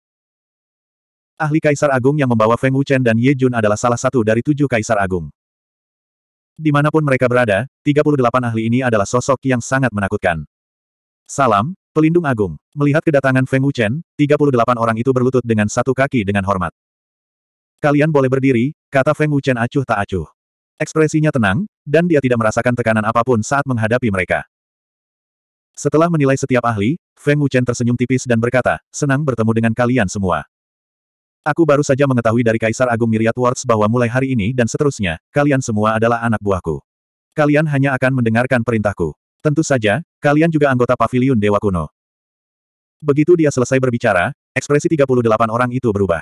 Ahli kaisar agung yang membawa Feng Wuchen dan Ye Jun adalah salah satu dari tujuh kaisar agung. Dimanapun mereka berada, 38 ahli ini adalah sosok yang sangat menakutkan. Salam, pelindung agung. Melihat kedatangan Feng Wuchen, 38 orang itu berlutut dengan satu kaki dengan hormat. Kalian boleh berdiri, kata Feng Wuchen acuh tak acuh. Ekspresinya tenang, dan dia tidak merasakan tekanan apapun saat menghadapi mereka. Setelah menilai setiap ahli, Feng Wuchen tersenyum tipis dan berkata, senang bertemu dengan kalian semua. Aku baru saja mengetahui dari Kaisar Agung Myriad Wards bahwa mulai hari ini dan seterusnya, kalian semua adalah anak buahku. Kalian hanya akan mendengarkan perintahku. Tentu saja, kalian juga anggota Paviliun Dewa Kuno. Begitu dia selesai berbicara, ekspresi 38 orang itu berubah.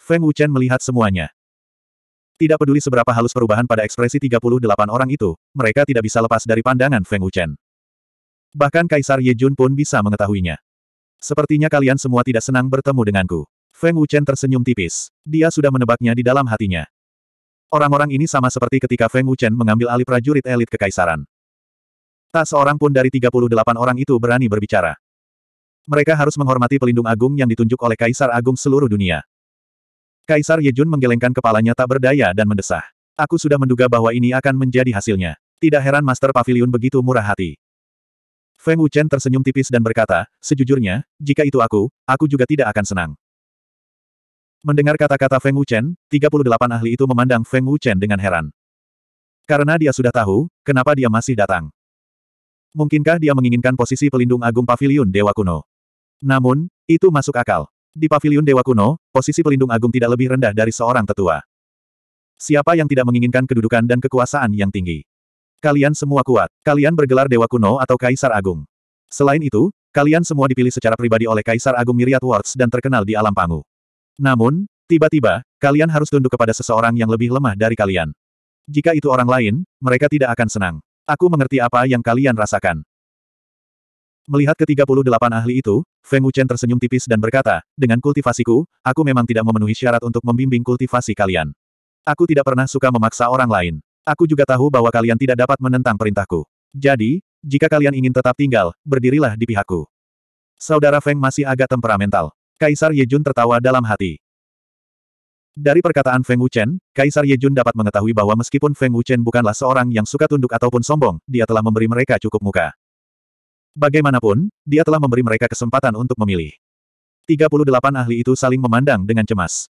Feng Wuchen melihat semuanya. Tidak peduli seberapa halus perubahan pada ekspresi 38 orang itu, mereka tidak bisa lepas dari pandangan Feng Wuchen. Bahkan Kaisar Ye Jun pun bisa mengetahuinya. Sepertinya kalian semua tidak senang bertemu denganku. Feng Wuchen tersenyum tipis. Dia sudah menebaknya di dalam hatinya. Orang-orang ini sama seperti ketika Feng Wuchen mengambil alih prajurit elit kekaisaran. Tak seorang pun dari 38 orang itu berani berbicara. Mereka harus menghormati pelindung agung yang ditunjuk oleh Kaisar Agung seluruh dunia. Kaisar Yejun menggelengkan kepalanya tak berdaya dan mendesah. Aku sudah menduga bahwa ini akan menjadi hasilnya. Tidak heran Master Pavilion begitu murah hati. Feng Wuchen tersenyum tipis dan berkata, sejujurnya, jika itu aku, aku juga tidak akan senang. Mendengar kata-kata Feng Wuchen, 38 ahli itu memandang Feng Wuchen dengan heran. Karena dia sudah tahu, kenapa dia masih datang. Mungkinkah dia menginginkan posisi pelindung agung pavilion Dewa Kuno? Namun, itu masuk akal. Di Pavilion Dewa Kuno, posisi pelindung agung tidak lebih rendah dari seorang tetua. Siapa yang tidak menginginkan kedudukan dan kekuasaan yang tinggi? Kalian semua kuat. Kalian bergelar Dewa Kuno atau Kaisar Agung. Selain itu, kalian semua dipilih secara pribadi oleh Kaisar Agung Myriad Wards dan terkenal di alam pangu. Namun, tiba-tiba, kalian harus tunduk kepada seseorang yang lebih lemah dari kalian. Jika itu orang lain, mereka tidak akan senang. Aku mengerti apa yang kalian rasakan. Melihat ke-38 ahli itu, Feng Wuchen tersenyum tipis dan berkata, dengan kultivasiku, aku memang tidak memenuhi syarat untuk membimbing kultivasi kalian. Aku tidak pernah suka memaksa orang lain. Aku juga tahu bahwa kalian tidak dapat menentang perintahku. Jadi, jika kalian ingin tetap tinggal, berdirilah di pihakku. Saudara Feng masih agak temperamental. Kaisar Yejun tertawa dalam hati. Dari perkataan Feng Wuchen, Kaisar Yejun dapat mengetahui bahwa meskipun Feng Wuchen bukanlah seorang yang suka tunduk ataupun sombong, dia telah memberi mereka cukup muka. Bagaimanapun, dia telah memberi mereka kesempatan untuk memilih. 38 ahli itu saling memandang dengan cemas.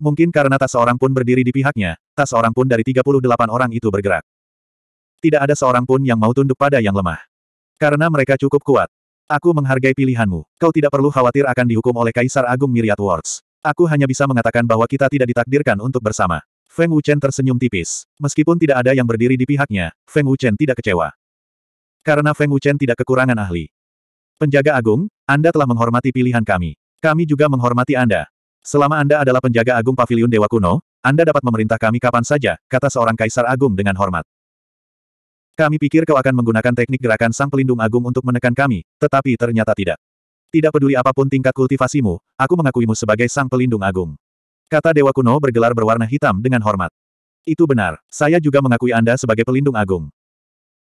Mungkin karena tak seorang pun berdiri di pihaknya, tak seorang pun dari 38 orang itu bergerak. Tidak ada seorang pun yang mau tunduk pada yang lemah. Karena mereka cukup kuat. Aku menghargai pilihanmu. Kau tidak perlu khawatir akan dihukum oleh Kaisar Agung Myriad Wars. Aku hanya bisa mengatakan bahwa kita tidak ditakdirkan untuk bersama. Feng Wuchen tersenyum tipis. Meskipun tidak ada yang berdiri di pihaknya, Feng Wuchen tidak kecewa. Karena Feng Wuchen tidak kekurangan ahli. Penjaga Agung, Anda telah menghormati pilihan kami. Kami juga menghormati Anda. Selama Anda adalah penjaga agung Paviliun Dewa Kuno, Anda dapat memerintah kami kapan saja, kata seorang kaisar agung dengan hormat. Kami pikir kau akan menggunakan teknik gerakan sang pelindung agung untuk menekan kami, tetapi ternyata tidak. Tidak peduli apapun tingkat kultivasimu, aku mengakuimu sebagai sang pelindung agung. Kata Dewa Kuno bergelar berwarna hitam dengan hormat. Itu benar, saya juga mengakui Anda sebagai pelindung agung.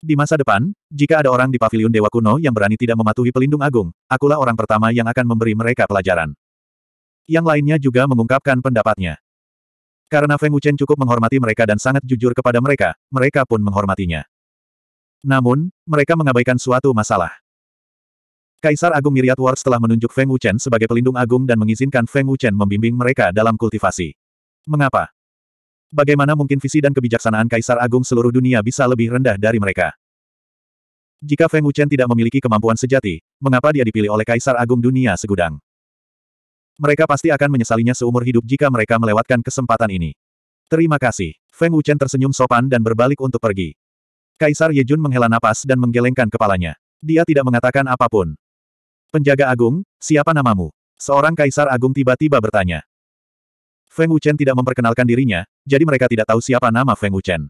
Di masa depan, jika ada orang di Paviliun Dewa Kuno yang berani tidak mematuhi pelindung agung, akulah orang pertama yang akan memberi mereka pelajaran. Yang lainnya juga mengungkapkan pendapatnya. Karena Feng Wuchen cukup menghormati mereka dan sangat jujur kepada mereka, mereka pun menghormatinya. Namun, mereka mengabaikan suatu masalah. Kaisar Agung Miriat Wars telah menunjuk Feng Wuchen sebagai pelindung agung dan mengizinkan Feng Wuchen membimbing mereka dalam kultivasi. Mengapa? bagaimana mungkin visi dan kebijaksanaan Kaisar Agung seluruh dunia bisa lebih rendah dari mereka? Jika Feng Wuchen tidak memiliki kemampuan sejati, mengapa dia dipilih oleh Kaisar Agung dunia segudang? Mereka pasti akan menyesalinya seumur hidup jika mereka melewatkan kesempatan ini. Terima kasih. Feng Wuchen tersenyum sopan dan berbalik untuk pergi. Kaisar Yejun menghela napas dan menggelengkan kepalanya. Dia tidak mengatakan apapun. Penjaga Agung, siapa namamu? Seorang Kaisar Agung tiba-tiba bertanya. Feng Wuchen tidak memperkenalkan dirinya, jadi mereka tidak tahu siapa nama Feng Wuchen.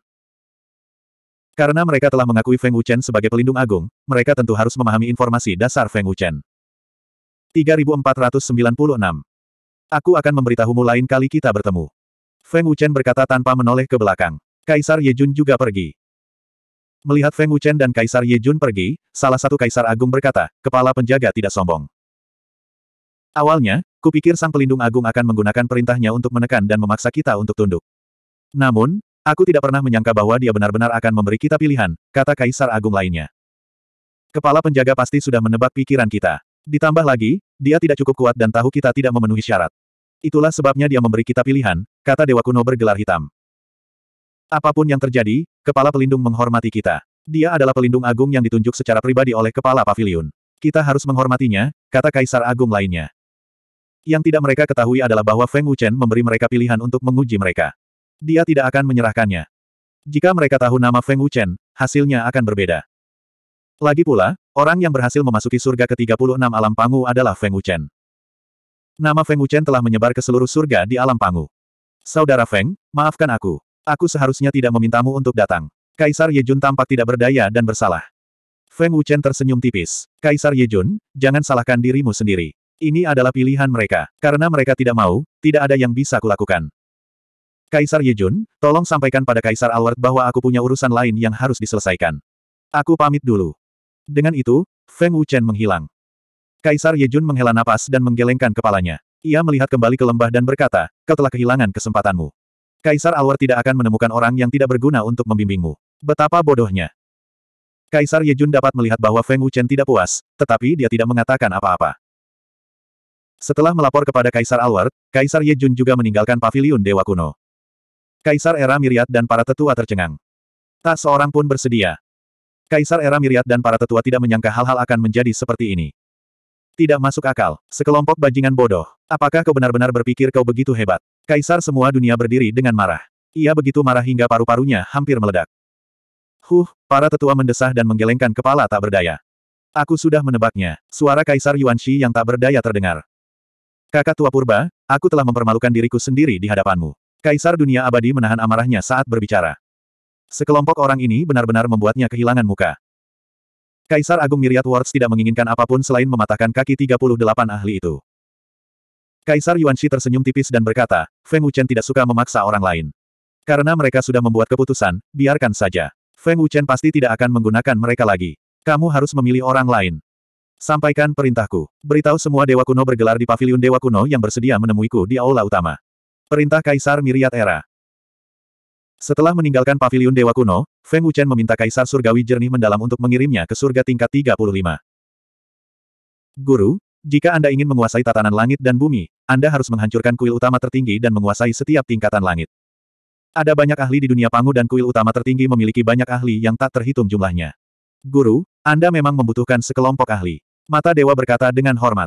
Karena mereka telah mengakui Feng Wuchen sebagai pelindung agung, mereka tentu harus memahami informasi dasar Feng Wuchen. 3496. Aku akan memberitahumu lain kali kita bertemu. Feng Wuchen berkata tanpa menoleh ke belakang. Kaisar Yejun juga pergi. Melihat Feng Wuchen dan Kaisar Yejun pergi, salah satu Kaisar Agung berkata, kepala penjaga tidak sombong. Awalnya, kupikir sang pelindung agung akan menggunakan perintahnya untuk menekan dan memaksa kita untuk tunduk. Namun, aku tidak pernah menyangka bahwa dia benar-benar akan memberi kita pilihan, kata kaisar agung lainnya. Kepala penjaga pasti sudah menebak pikiran kita. Ditambah lagi, dia tidak cukup kuat dan tahu kita tidak memenuhi syarat. Itulah sebabnya dia memberi kita pilihan, kata Dewa Kuno bergelar hitam. Apapun yang terjadi, kepala pelindung menghormati kita. Dia adalah pelindung agung yang ditunjuk secara pribadi oleh kepala pavilion. Kita harus menghormatinya, kata kaisar agung lainnya. Yang tidak mereka ketahui adalah bahwa Feng Wuchen memberi mereka pilihan untuk menguji mereka. Dia tidak akan menyerahkannya. Jika mereka tahu nama Feng Wuchen, hasilnya akan berbeda. Lagi pula, orang yang berhasil memasuki surga ke-36 alam pangu adalah Feng Wuchen. Nama Feng Wuchen telah menyebar ke seluruh surga di alam pangu. Saudara Feng, maafkan aku. Aku seharusnya tidak memintamu untuk datang. Kaisar Yejun tampak tidak berdaya dan bersalah. Feng Wuchen tersenyum tipis. Kaisar Yejun, jangan salahkan dirimu sendiri. Ini adalah pilihan mereka. Karena mereka tidak mau, tidak ada yang bisa kulakukan. Kaisar Yejun, tolong sampaikan pada Kaisar Alward bahwa aku punya urusan lain yang harus diselesaikan. Aku pamit dulu. Dengan itu, Feng Wuchen menghilang. Kaisar Yejun menghela napas dan menggelengkan kepalanya. Ia melihat kembali ke lembah dan berkata, kau telah kehilangan kesempatanmu. Kaisar Alward tidak akan menemukan orang yang tidak berguna untuk membimbingmu. Betapa bodohnya. Kaisar Yejun dapat melihat bahwa Feng Wuchen tidak puas, tetapi dia tidak mengatakan apa-apa. Setelah melapor kepada Kaisar Alward, Kaisar Yejun juga meninggalkan paviliun Dewa Kuno. Kaisar Era Miriat dan para tetua tercengang. Tak seorang pun bersedia. Kaisar Era Miriat dan para tetua tidak menyangka hal-hal akan menjadi seperti ini. Tidak masuk akal, sekelompok bajingan bodoh. Apakah kau benar-benar berpikir kau begitu hebat? Kaisar semua dunia berdiri dengan marah. Ia begitu marah hingga paru-parunya hampir meledak. Huh, para tetua mendesah dan menggelengkan kepala tak berdaya. Aku sudah menebaknya. Suara Kaisar Yuan Yuanxi yang tak berdaya terdengar. Kakak tua purba, aku telah mempermalukan diriku sendiri di hadapanmu. Kaisar dunia abadi menahan amarahnya saat berbicara. Sekelompok orang ini benar-benar membuatnya kehilangan muka. Kaisar Agung Miriat Wards tidak menginginkan apapun selain mematahkan kaki 38 ahli itu. Kaisar Yuan Shi tersenyum tipis dan berkata, Feng Wuchen tidak suka memaksa orang lain. Karena mereka sudah membuat keputusan, biarkan saja. Feng Wuchen pasti tidak akan menggunakan mereka lagi. Kamu harus memilih orang lain. Sampaikan perintahku. Beritahu semua dewa kuno bergelar di paviliun dewa kuno yang bersedia menemuiku di aula utama. Perintah Kaisar Miriat Era. Setelah meninggalkan paviliun dewa kuno, Feng Wuchen meminta Kaisar Surgawi Jernih mendalam untuk mengirimnya ke surga tingkat 35. Guru, jika Anda ingin menguasai tatanan langit dan bumi, Anda harus menghancurkan kuil utama tertinggi dan menguasai setiap tingkatan langit. Ada banyak ahli di dunia Pangu dan kuil utama tertinggi memiliki banyak ahli yang tak terhitung jumlahnya. Guru, Anda memang membutuhkan sekelompok ahli. Mata Dewa berkata dengan hormat.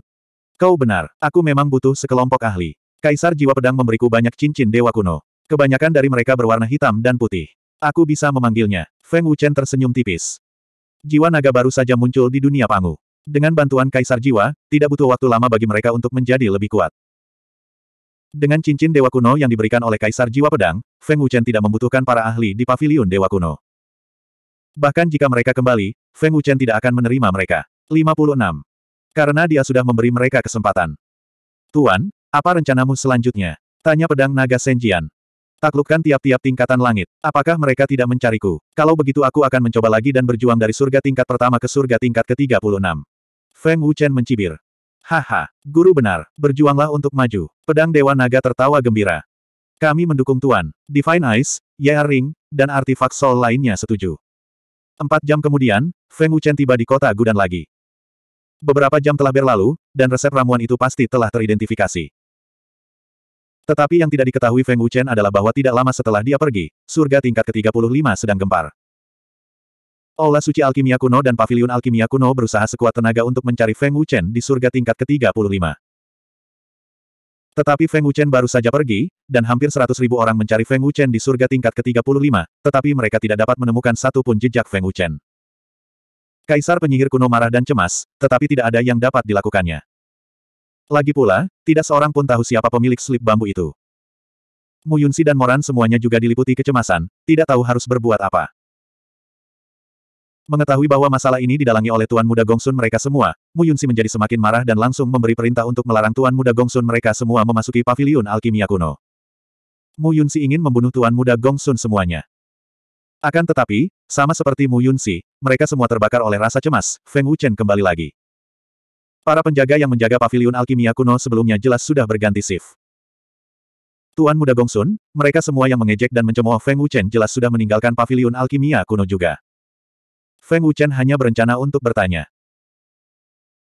Kau benar, aku memang butuh sekelompok ahli. Kaisar Jiwa Pedang memberiku banyak cincin Dewa kuno. Kebanyakan dari mereka berwarna hitam dan putih. Aku bisa memanggilnya. Feng Wuchen tersenyum tipis. Jiwa naga baru saja muncul di dunia Pangu. Dengan bantuan Kaisar Jiwa, tidak butuh waktu lama bagi mereka untuk menjadi lebih kuat. Dengan cincin Dewa Kuno yang diberikan oleh Kaisar Jiwa Pedang, Feng Wuchen tidak membutuhkan para ahli di paviliun Dewa Kuno. Bahkan jika mereka kembali, Feng Wuchen tidak akan menerima mereka. 56. Karena dia sudah memberi mereka kesempatan. Tuan, apa rencanamu selanjutnya? Tanya pedang naga Senjian. Taklukkan tiap-tiap tingkatan langit. Apakah mereka tidak mencariku? Kalau begitu aku akan mencoba lagi dan berjuang dari surga tingkat pertama ke surga tingkat ke-36. Feng Wuchen mencibir. Haha, guru benar, berjuanglah untuk maju. Pedang Dewa Naga tertawa gembira. Kami mendukung Tuan. Divine Ice, Yaring, dan artifak Sol lainnya setuju. Empat jam kemudian, Feng Wuchen tiba di kota Gudan lagi. Beberapa jam telah berlalu, dan resep ramuan itu pasti telah teridentifikasi. Tetapi yang tidak diketahui Feng Wuchen adalah bahwa tidak lama setelah dia pergi, surga tingkat ke-35 sedang gempar. Aula suci alkimia kuno dan Pavilion alkimia kuno berusaha sekuat tenaga untuk mencari Feng Wuchen di surga tingkat ke-35. Tetapi Feng Wuchen baru saja pergi, dan hampir seratus ribu orang mencari Feng Wuchen di surga tingkat ke-35, tetapi mereka tidak dapat menemukan satu pun jejak Feng Wuchen. Kaisar penyihir kuno marah dan cemas, tetapi tidak ada yang dapat dilakukannya. Lagi pula, tidak seorang pun tahu siapa pemilik slip bambu itu. Mu Yunsi dan Moran semuanya juga diliputi kecemasan, tidak tahu harus berbuat apa. Mengetahui bahwa masalah ini didalangi oleh Tuan Muda Gongsun mereka semua, Mu Yunsi menjadi semakin marah dan langsung memberi perintah untuk melarang Tuan Muda Gongsun mereka semua memasuki paviliun alkimia kuno. Mu Yunsi ingin membunuh Tuan Muda Gongsun semuanya. Akan tetapi, sama seperti Mu Yunsi, mereka semua terbakar oleh rasa cemas, Feng Wuchen kembali lagi. Para penjaga yang menjaga paviliun alkimia kuno sebelumnya jelas sudah berganti shift. Tuan Muda Gongsun, mereka semua yang mengejek dan mencemooh Feng Wuchen jelas sudah meninggalkan paviliun alkimia kuno juga. Feng Wuchen hanya berencana untuk bertanya.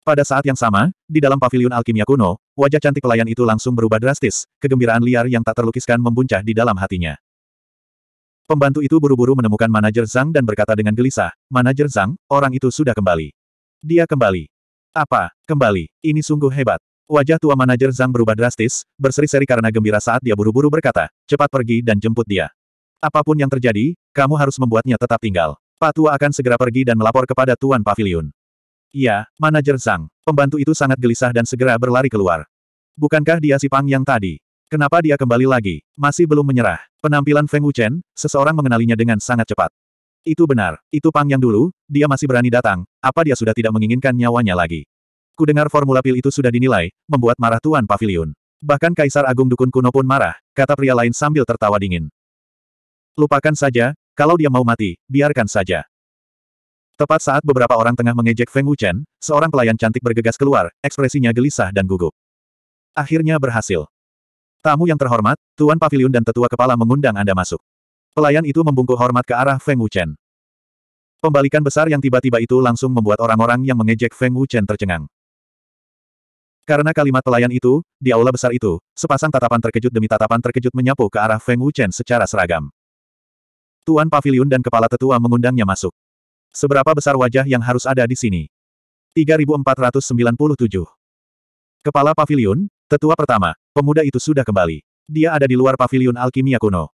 Pada saat yang sama, di dalam paviliun alkimia kuno, wajah cantik pelayan itu langsung berubah drastis, kegembiraan liar yang tak terlukiskan membuncah di dalam hatinya. Pembantu itu buru-buru menemukan manajer Zhang dan berkata dengan gelisah, Manajer Zhang, orang itu sudah kembali. Dia kembali. Apa, kembali, ini sungguh hebat. Wajah tua manajer Zhang berubah drastis, berseri-seri karena gembira saat dia buru-buru berkata, cepat pergi dan jemput dia. Apapun yang terjadi, kamu harus membuatnya tetap tinggal. Pak tua akan segera pergi dan melapor kepada Tuan Pavilion. Iya, manajer Zhang. Pembantu itu sangat gelisah dan segera berlari keluar. Bukankah dia si Pang yang tadi? Kenapa dia kembali lagi? Masih belum menyerah. Penampilan Feng Wuchen, seseorang mengenalinya dengan sangat cepat. Itu benar, itu Pang yang dulu, dia masih berani datang, apa dia sudah tidak menginginkan nyawanya lagi? Kudengar formula pil itu sudah dinilai, membuat marah Tuan Pavilion. Bahkan Kaisar Agung Dukun kuno pun marah, kata pria lain sambil tertawa dingin. Lupakan saja, kalau dia mau mati, biarkan saja. Tepat saat beberapa orang tengah mengejek Feng Wuchen, seorang pelayan cantik bergegas keluar, ekspresinya gelisah dan gugup. Akhirnya berhasil. Tamu yang terhormat, Tuan Pavilion dan Tetua Kepala mengundang Anda masuk. Pelayan itu membungkuk hormat ke arah Feng Wuchen. Pembalikan besar yang tiba-tiba itu langsung membuat orang-orang yang mengejek Feng Wuchen tercengang. Karena kalimat pelayan itu, di aula besar itu, sepasang tatapan terkejut demi tatapan terkejut menyapu ke arah Feng Wuchen secara seragam. Tuan Pavilion dan Kepala Tetua mengundangnya masuk. Seberapa besar wajah yang harus ada di sini? 3497. Kepala pavilion, Tetua pertama, pemuda itu sudah kembali. Dia ada di luar pavilion Alkimia kuno.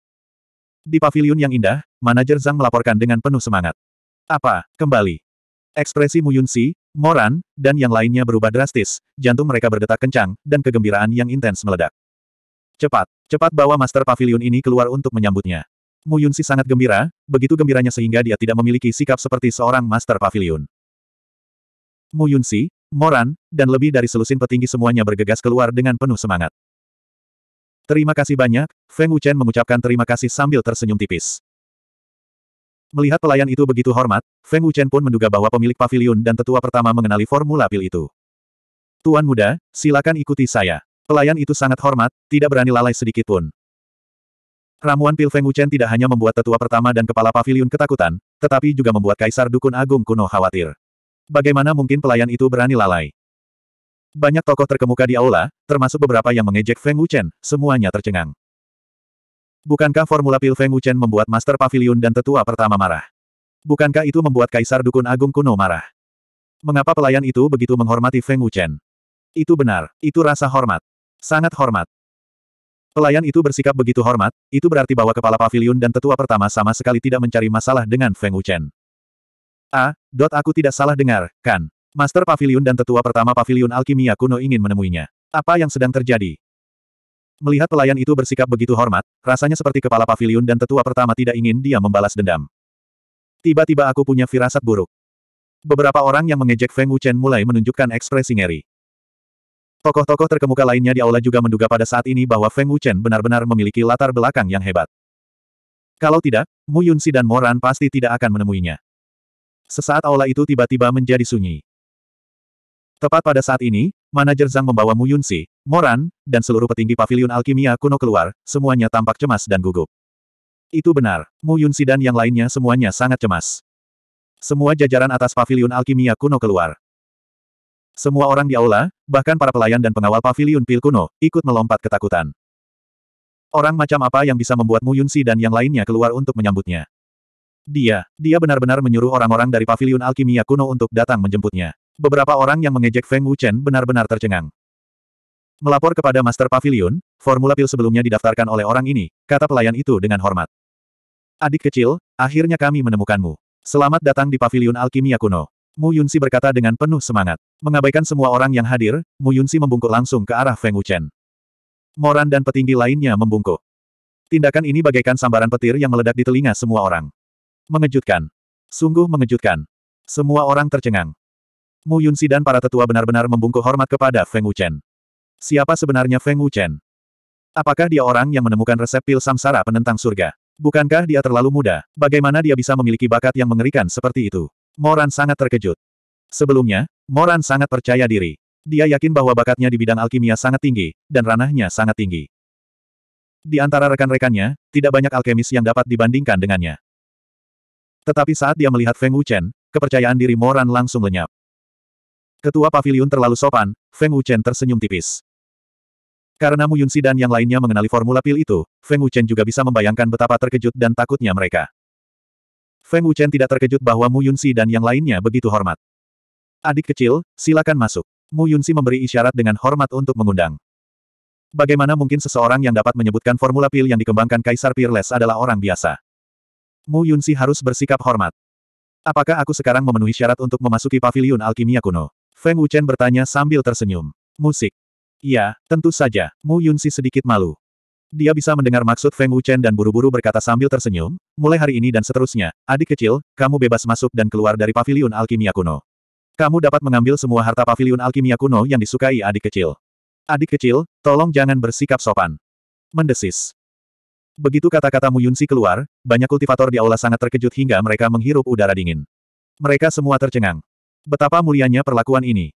Di pavilion yang indah, manajer Zhang melaporkan dengan penuh semangat. Apa, kembali? Ekspresi Mu Yunsi, Moran, dan yang lainnya berubah drastis, jantung mereka berdetak kencang, dan kegembiraan yang intens meledak. Cepat, cepat bawa master pavilion ini keluar untuk menyambutnya. Mu Yunsi sangat gembira, begitu gembiranya sehingga dia tidak memiliki sikap seperti seorang Master Pavilion. Mu Yunsi, Moran, dan lebih dari selusin petinggi semuanya bergegas keluar dengan penuh semangat. Terima kasih banyak, Feng Wuchen mengucapkan terima kasih sambil tersenyum tipis. Melihat pelayan itu begitu hormat, Feng Wuchen pun menduga bahwa pemilik pavilion dan tetua pertama mengenali formula pil itu. Tuan muda, silakan ikuti saya. Pelayan itu sangat hormat, tidak berani lalai sedikit pun. Ramuan pil Feng Wuchen tidak hanya membuat tetua pertama dan kepala pavilion ketakutan, tetapi juga membuat kaisar dukun agung kuno khawatir. Bagaimana mungkin pelayan itu berani lalai? Banyak tokoh terkemuka di aula, termasuk beberapa yang mengejek Feng Wuchen, semuanya tercengang. Bukankah formula pil Feng Wuchen membuat Master Pavilion dan tetua pertama marah? Bukankah itu membuat kaisar dukun agung kuno marah? Mengapa pelayan itu begitu menghormati Feng Wuchen? Itu benar, itu rasa hormat. Sangat hormat. Pelayan itu bersikap begitu hormat, itu berarti bahwa kepala pavilion dan tetua pertama sama sekali tidak mencari masalah dengan Feng Wuchen. A, dot aku tidak salah dengar, kan? Master Pavilion dan tetua pertama Pavilion Alkimia kuno ingin menemuinya. Apa yang sedang terjadi? Melihat pelayan itu bersikap begitu hormat, rasanya seperti kepala pavilion dan tetua pertama tidak ingin dia membalas dendam. Tiba-tiba aku punya firasat buruk. Beberapa orang yang mengejek Feng Wuchen mulai menunjukkan ekspresi ngeri. Tokoh-tokoh terkemuka lainnya di aula juga menduga pada saat ini bahwa Feng Wuchen benar-benar memiliki latar belakang yang hebat. Kalau tidak, Mu Yunsi dan Moran pasti tidak akan menemuinya. Sesaat aula itu tiba-tiba menjadi sunyi. Tepat pada saat ini, manajer Zhang membawa Mu Yunsi, Moran, dan seluruh petinggi pavilion alkimia kuno keluar, semuanya tampak cemas dan gugup. Itu benar, Mu Yunsi dan yang lainnya semuanya sangat cemas. Semua jajaran atas pavilion alkimia kuno keluar. Semua orang di aula, bahkan para pelayan dan pengawal pavilion pil kuno, ikut melompat ketakutan. Orang macam apa yang bisa membuat Mu Yunsi dan yang lainnya keluar untuk menyambutnya? Dia, dia benar-benar menyuruh orang-orang dari pavilion alkimia kuno untuk datang menjemputnya. Beberapa orang yang mengejek Feng Wuchen benar-benar tercengang. Melapor kepada Master Pavilion, formula pil sebelumnya didaftarkan oleh orang ini, kata pelayan itu dengan hormat. Adik kecil, akhirnya kami menemukanmu. Selamat datang di Pavilion Alkimia Kuno. Mu Yunsi berkata dengan penuh semangat. Mengabaikan semua orang yang hadir, Mu Yunsi membungkuk langsung ke arah Feng Wuchen. Moran dan petinggi lainnya membungkuk. Tindakan ini bagaikan sambaran petir yang meledak di telinga semua orang. Mengejutkan. Sungguh mengejutkan. Semua orang tercengang. Mu Yunsi dan para tetua benar-benar membungkuk hormat kepada Feng Wuchen. Siapa sebenarnya Feng Wuchen? Apakah dia orang yang menemukan resep pil samsara penentang surga? Bukankah dia terlalu muda? Bagaimana dia bisa memiliki bakat yang mengerikan seperti itu? Moran sangat terkejut. Sebelumnya, Moran sangat percaya diri. Dia yakin bahwa bakatnya di bidang alkimia sangat tinggi, dan ranahnya sangat tinggi. Di antara rekan-rekannya, tidak banyak alkemis yang dapat dibandingkan dengannya. Tetapi saat dia melihat Feng Wuchen, kepercayaan diri Moran langsung lenyap. Ketua pavilion terlalu sopan, Feng Wuchen tersenyum tipis. Karena Mu Yunsi dan yang lainnya mengenali formula pil itu, Feng Wuchen juga bisa membayangkan betapa terkejut dan takutnya mereka. Feng Wuchen tidak terkejut bahwa Mu Yunsi dan yang lainnya begitu hormat. Adik kecil, silakan masuk. Mu Yunsi memberi isyarat dengan hormat untuk mengundang. Bagaimana mungkin seseorang yang dapat menyebutkan formula pil yang dikembangkan Kaisar Peerless adalah orang biasa? Mu Yunsi harus bersikap hormat. Apakah aku sekarang memenuhi syarat untuk memasuki Paviliun alkimia kuno? Feng Wuchen bertanya sambil tersenyum. Musik. Iya, tentu saja. Mu Yunsi sedikit malu. Dia bisa mendengar maksud Feng Wuchen dan buru-buru berkata sambil tersenyum, mulai hari ini dan seterusnya, adik kecil, kamu bebas masuk dan keluar dari pavilion alkimia kuno. Kamu dapat mengambil semua harta pavilion alkimia kuno yang disukai adik kecil. Adik kecil, tolong jangan bersikap sopan. Mendesis. Begitu kata-kata Muyunsi keluar, banyak kultivator di aula sangat terkejut hingga mereka menghirup udara dingin. Mereka semua tercengang. Betapa mulianya perlakuan ini.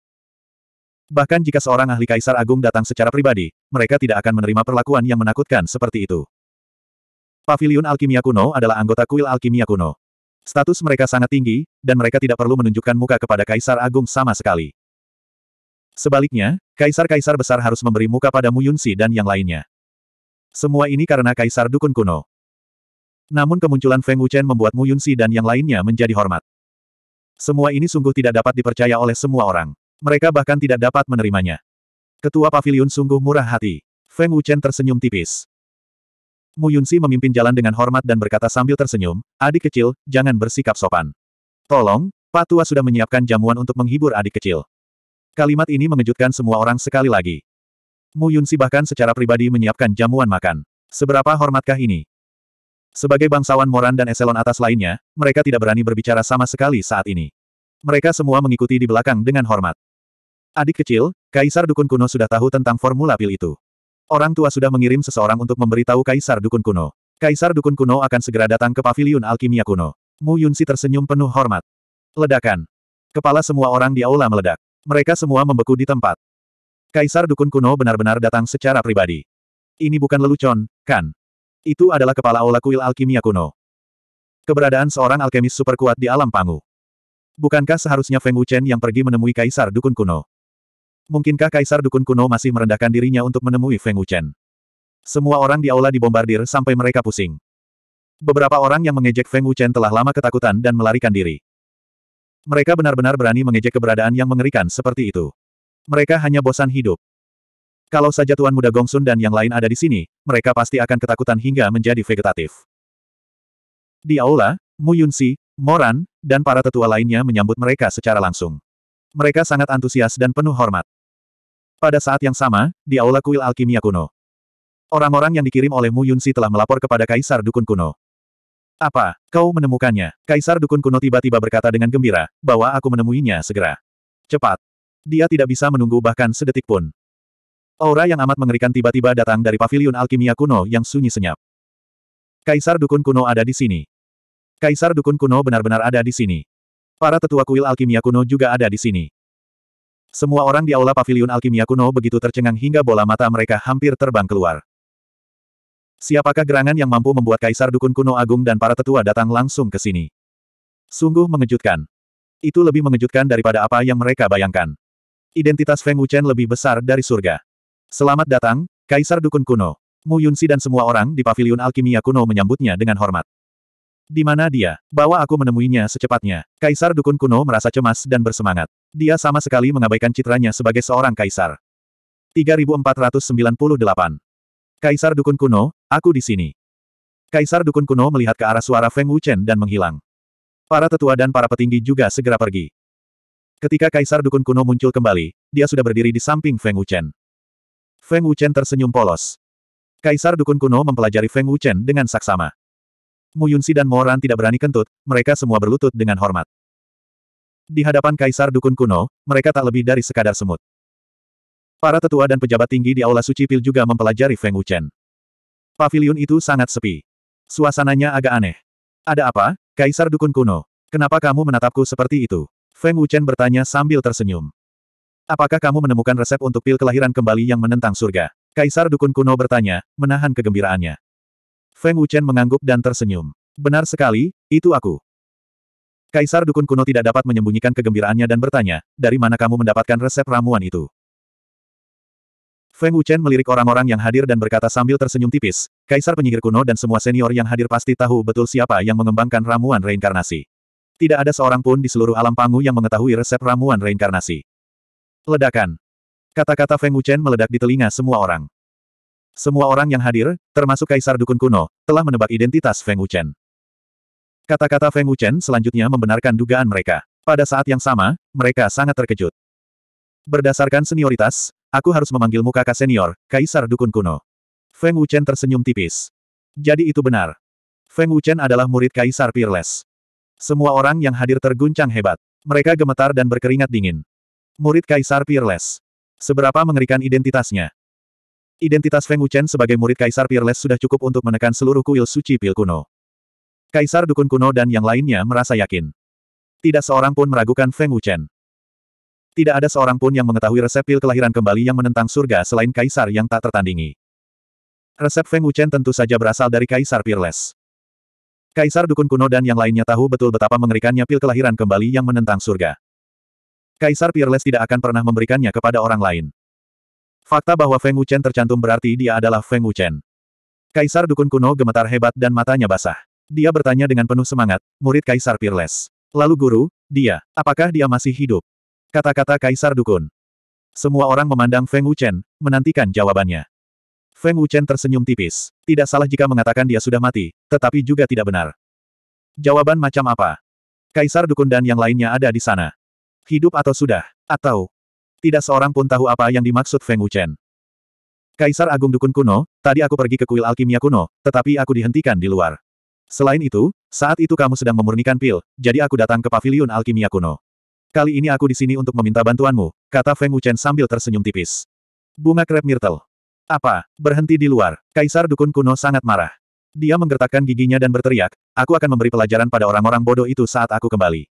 Bahkan jika seorang ahli kaisar agung datang secara pribadi, mereka tidak akan menerima perlakuan yang menakutkan seperti itu. Pavilion Alkimia Kuno adalah anggota kuil Alkimia Kuno. Status mereka sangat tinggi, dan mereka tidak perlu menunjukkan muka kepada kaisar agung sama sekali. Sebaliknya, kaisar-kaisar besar harus memberi muka pada Yunsi dan yang lainnya. Semua ini karena kaisar dukun kuno. Namun kemunculan Feng Wuchen membuat Mu Yunsi dan yang lainnya menjadi hormat. Semua ini sungguh tidak dapat dipercaya oleh semua orang. Mereka bahkan tidak dapat menerimanya. Ketua pavilion sungguh murah hati. Feng Wuchen tersenyum tipis. Mu Yunsi memimpin jalan dengan hormat dan berkata sambil tersenyum, adik kecil, jangan bersikap sopan. Tolong, Pak Tua sudah menyiapkan jamuan untuk menghibur adik kecil. Kalimat ini mengejutkan semua orang sekali lagi. Mu Yunsi bahkan secara pribadi menyiapkan jamuan makan. Seberapa hormatkah ini? Sebagai bangsawan Moran dan eselon atas lainnya, mereka tidak berani berbicara sama sekali saat ini. Mereka semua mengikuti di belakang dengan hormat. Adik kecil, Kaisar Dukun Kuno sudah tahu tentang formula pil itu. Orang tua sudah mengirim seseorang untuk memberitahu Kaisar Dukun Kuno. Kaisar Dukun Kuno akan segera datang ke Paviliun alkimia kuno. Mu Yunsi tersenyum penuh hormat. Ledakan. Kepala semua orang di aula meledak. Mereka semua membeku di tempat. Kaisar Dukun Kuno benar-benar datang secara pribadi. Ini bukan lelucon, kan? Itu adalah kepala aula kuil alkimia kuno. Keberadaan seorang alkemis super kuat di alam pangu. Bukankah seharusnya Feng Wuchen yang pergi menemui Kaisar Dukun Kuno? Mungkinkah Kaisar Dukun kuno masih merendahkan dirinya untuk menemui Feng Wuchen? Semua orang di aula dibombardir sampai mereka pusing. Beberapa orang yang mengejek Feng Wuchen telah lama ketakutan dan melarikan diri. Mereka benar-benar berani mengejek keberadaan yang mengerikan seperti itu. Mereka hanya bosan hidup. Kalau saja Tuan Muda Gongsun dan yang lain ada di sini, mereka pasti akan ketakutan hingga menjadi vegetatif. Di aula, Mu Yunsi, Moran, dan para tetua lainnya menyambut mereka secara langsung. Mereka sangat antusias dan penuh hormat. Pada saat yang sama, di aula kuil alkimia kuno. Orang-orang yang dikirim oleh Mu Yunsi telah melapor kepada Kaisar Dukun Kuno. Apa, kau menemukannya? Kaisar Dukun Kuno tiba-tiba berkata dengan gembira, bahwa aku menemuinya segera. Cepat. Dia tidak bisa menunggu bahkan sedetik pun. Aura yang amat mengerikan tiba-tiba datang dari paviliun alkimia kuno yang sunyi senyap. Kaisar Dukun Kuno ada di sini. Kaisar Dukun Kuno benar-benar ada di sini. Para tetua kuil alkimia kuno juga ada di sini. Semua orang di aula pavilion alkimia kuno begitu tercengang hingga bola mata mereka hampir terbang keluar. Siapakah gerangan yang mampu membuat Kaisar Dukun Kuno Agung dan para tetua datang langsung ke sini? Sungguh mengejutkan. Itu lebih mengejutkan daripada apa yang mereka bayangkan. Identitas Feng Wuchen lebih besar dari surga. Selamat datang, Kaisar Dukun Kuno. Mu Yunsi dan semua orang di pavilion alkimia kuno menyambutnya dengan hormat. Di mana dia? Bawa aku menemuinya secepatnya. Kaisar Dukun Kuno merasa cemas dan bersemangat. Dia sama sekali mengabaikan citranya sebagai seorang kaisar. 3498. Kaisar Dukun Kuno, aku di sini. Kaisar Dukun Kuno melihat ke arah suara Feng Wuchen dan menghilang. Para tetua dan para petinggi juga segera pergi. Ketika Kaisar Dukun Kuno muncul kembali, dia sudah berdiri di samping Feng Wuchen. Feng Wuchen tersenyum polos. Kaisar Dukun Kuno mempelajari Feng Wuchen dengan saksama. Mu Yunsi dan Moran tidak berani kentut, mereka semua berlutut dengan hormat. Di hadapan kaisar dukun kuno, mereka tak lebih dari sekadar semut. Para tetua dan pejabat tinggi di Aula Suci Pil juga mempelajari Feng Wuchen. Pavilion itu sangat sepi. Suasananya agak aneh. Ada apa, kaisar dukun kuno? Kenapa kamu menatapku seperti itu? Feng Wuchen bertanya sambil tersenyum. Apakah kamu menemukan resep untuk pil kelahiran kembali yang menentang surga? Kaisar Dukun Kuno bertanya, menahan kegembiraannya. Feng Wuchen mengangguk dan tersenyum. Benar sekali, itu aku. Kaisar Dukun kuno tidak dapat menyembunyikan kegembiraannya dan bertanya, dari mana kamu mendapatkan resep ramuan itu? Feng Wuchen melirik orang-orang yang hadir dan berkata sambil tersenyum tipis, Kaisar penyihir kuno dan semua senior yang hadir pasti tahu betul siapa yang mengembangkan ramuan reinkarnasi. Tidak ada seorang pun di seluruh alam pangu yang mengetahui resep ramuan reinkarnasi. Ledakan. Kata-kata Feng Wuchen meledak di telinga semua orang. Semua orang yang hadir, termasuk Kaisar Dukun Kuno, telah menebak identitas Feng Wuchen. Kata-kata Feng Wuchen selanjutnya membenarkan dugaan mereka. Pada saat yang sama, mereka sangat terkejut. Berdasarkan senioritas, aku harus memanggilmu kakak senior, Kaisar Dukun Kuno. Feng Wuchen tersenyum tipis. Jadi itu benar. Feng Wuchen adalah murid Kaisar Peerless. Semua orang yang hadir terguncang hebat. Mereka gemetar dan berkeringat dingin. Murid Kaisar Peerless. Seberapa mengerikan identitasnya. Identitas Feng Wuchen sebagai murid Kaisar Peerless sudah cukup untuk menekan seluruh kuil suci pil kuno. Kaisar Dukun kuno dan yang lainnya merasa yakin. Tidak seorang pun meragukan Feng Wuchen. Tidak ada seorang pun yang mengetahui resep pil kelahiran kembali yang menentang surga selain Kaisar yang tak tertandingi. Resep Feng Wuchen tentu saja berasal dari Kaisar Peerless. Kaisar Dukun kuno dan yang lainnya tahu betul betapa mengerikannya pil kelahiran kembali yang menentang surga. Kaisar Peerless tidak akan pernah memberikannya kepada orang lain. Fakta bahwa Feng Wuchen tercantum berarti dia adalah Feng Wuchen. Kaisar Dukun kuno gemetar hebat dan matanya basah. Dia bertanya dengan penuh semangat, murid Kaisar Peerless. Lalu guru, dia, apakah dia masih hidup? Kata-kata Kaisar Dukun. Semua orang memandang Feng Wuchen, menantikan jawabannya. Feng Wuchen tersenyum tipis. Tidak salah jika mengatakan dia sudah mati, tetapi juga tidak benar. Jawaban macam apa? Kaisar Dukun dan yang lainnya ada di sana. Hidup atau sudah? Atau, tidak seorang pun tahu apa yang dimaksud Feng Wuchen. Kaisar Agung Dukun Kuno, tadi aku pergi ke kuil alkimia kuno, tetapi aku dihentikan di luar. Selain itu, saat itu kamu sedang memurnikan pil, jadi aku datang ke paviliun alkimia kuno. Kali ini aku di sini untuk meminta bantuanmu, kata Feng Wuchen sambil tersenyum tipis. Bunga krep myrtle. Apa? Berhenti di luar. Kaisar Dukun Kuno sangat marah. Dia menggertakkan giginya dan berteriak, aku akan memberi pelajaran pada orang-orang bodoh itu saat aku kembali.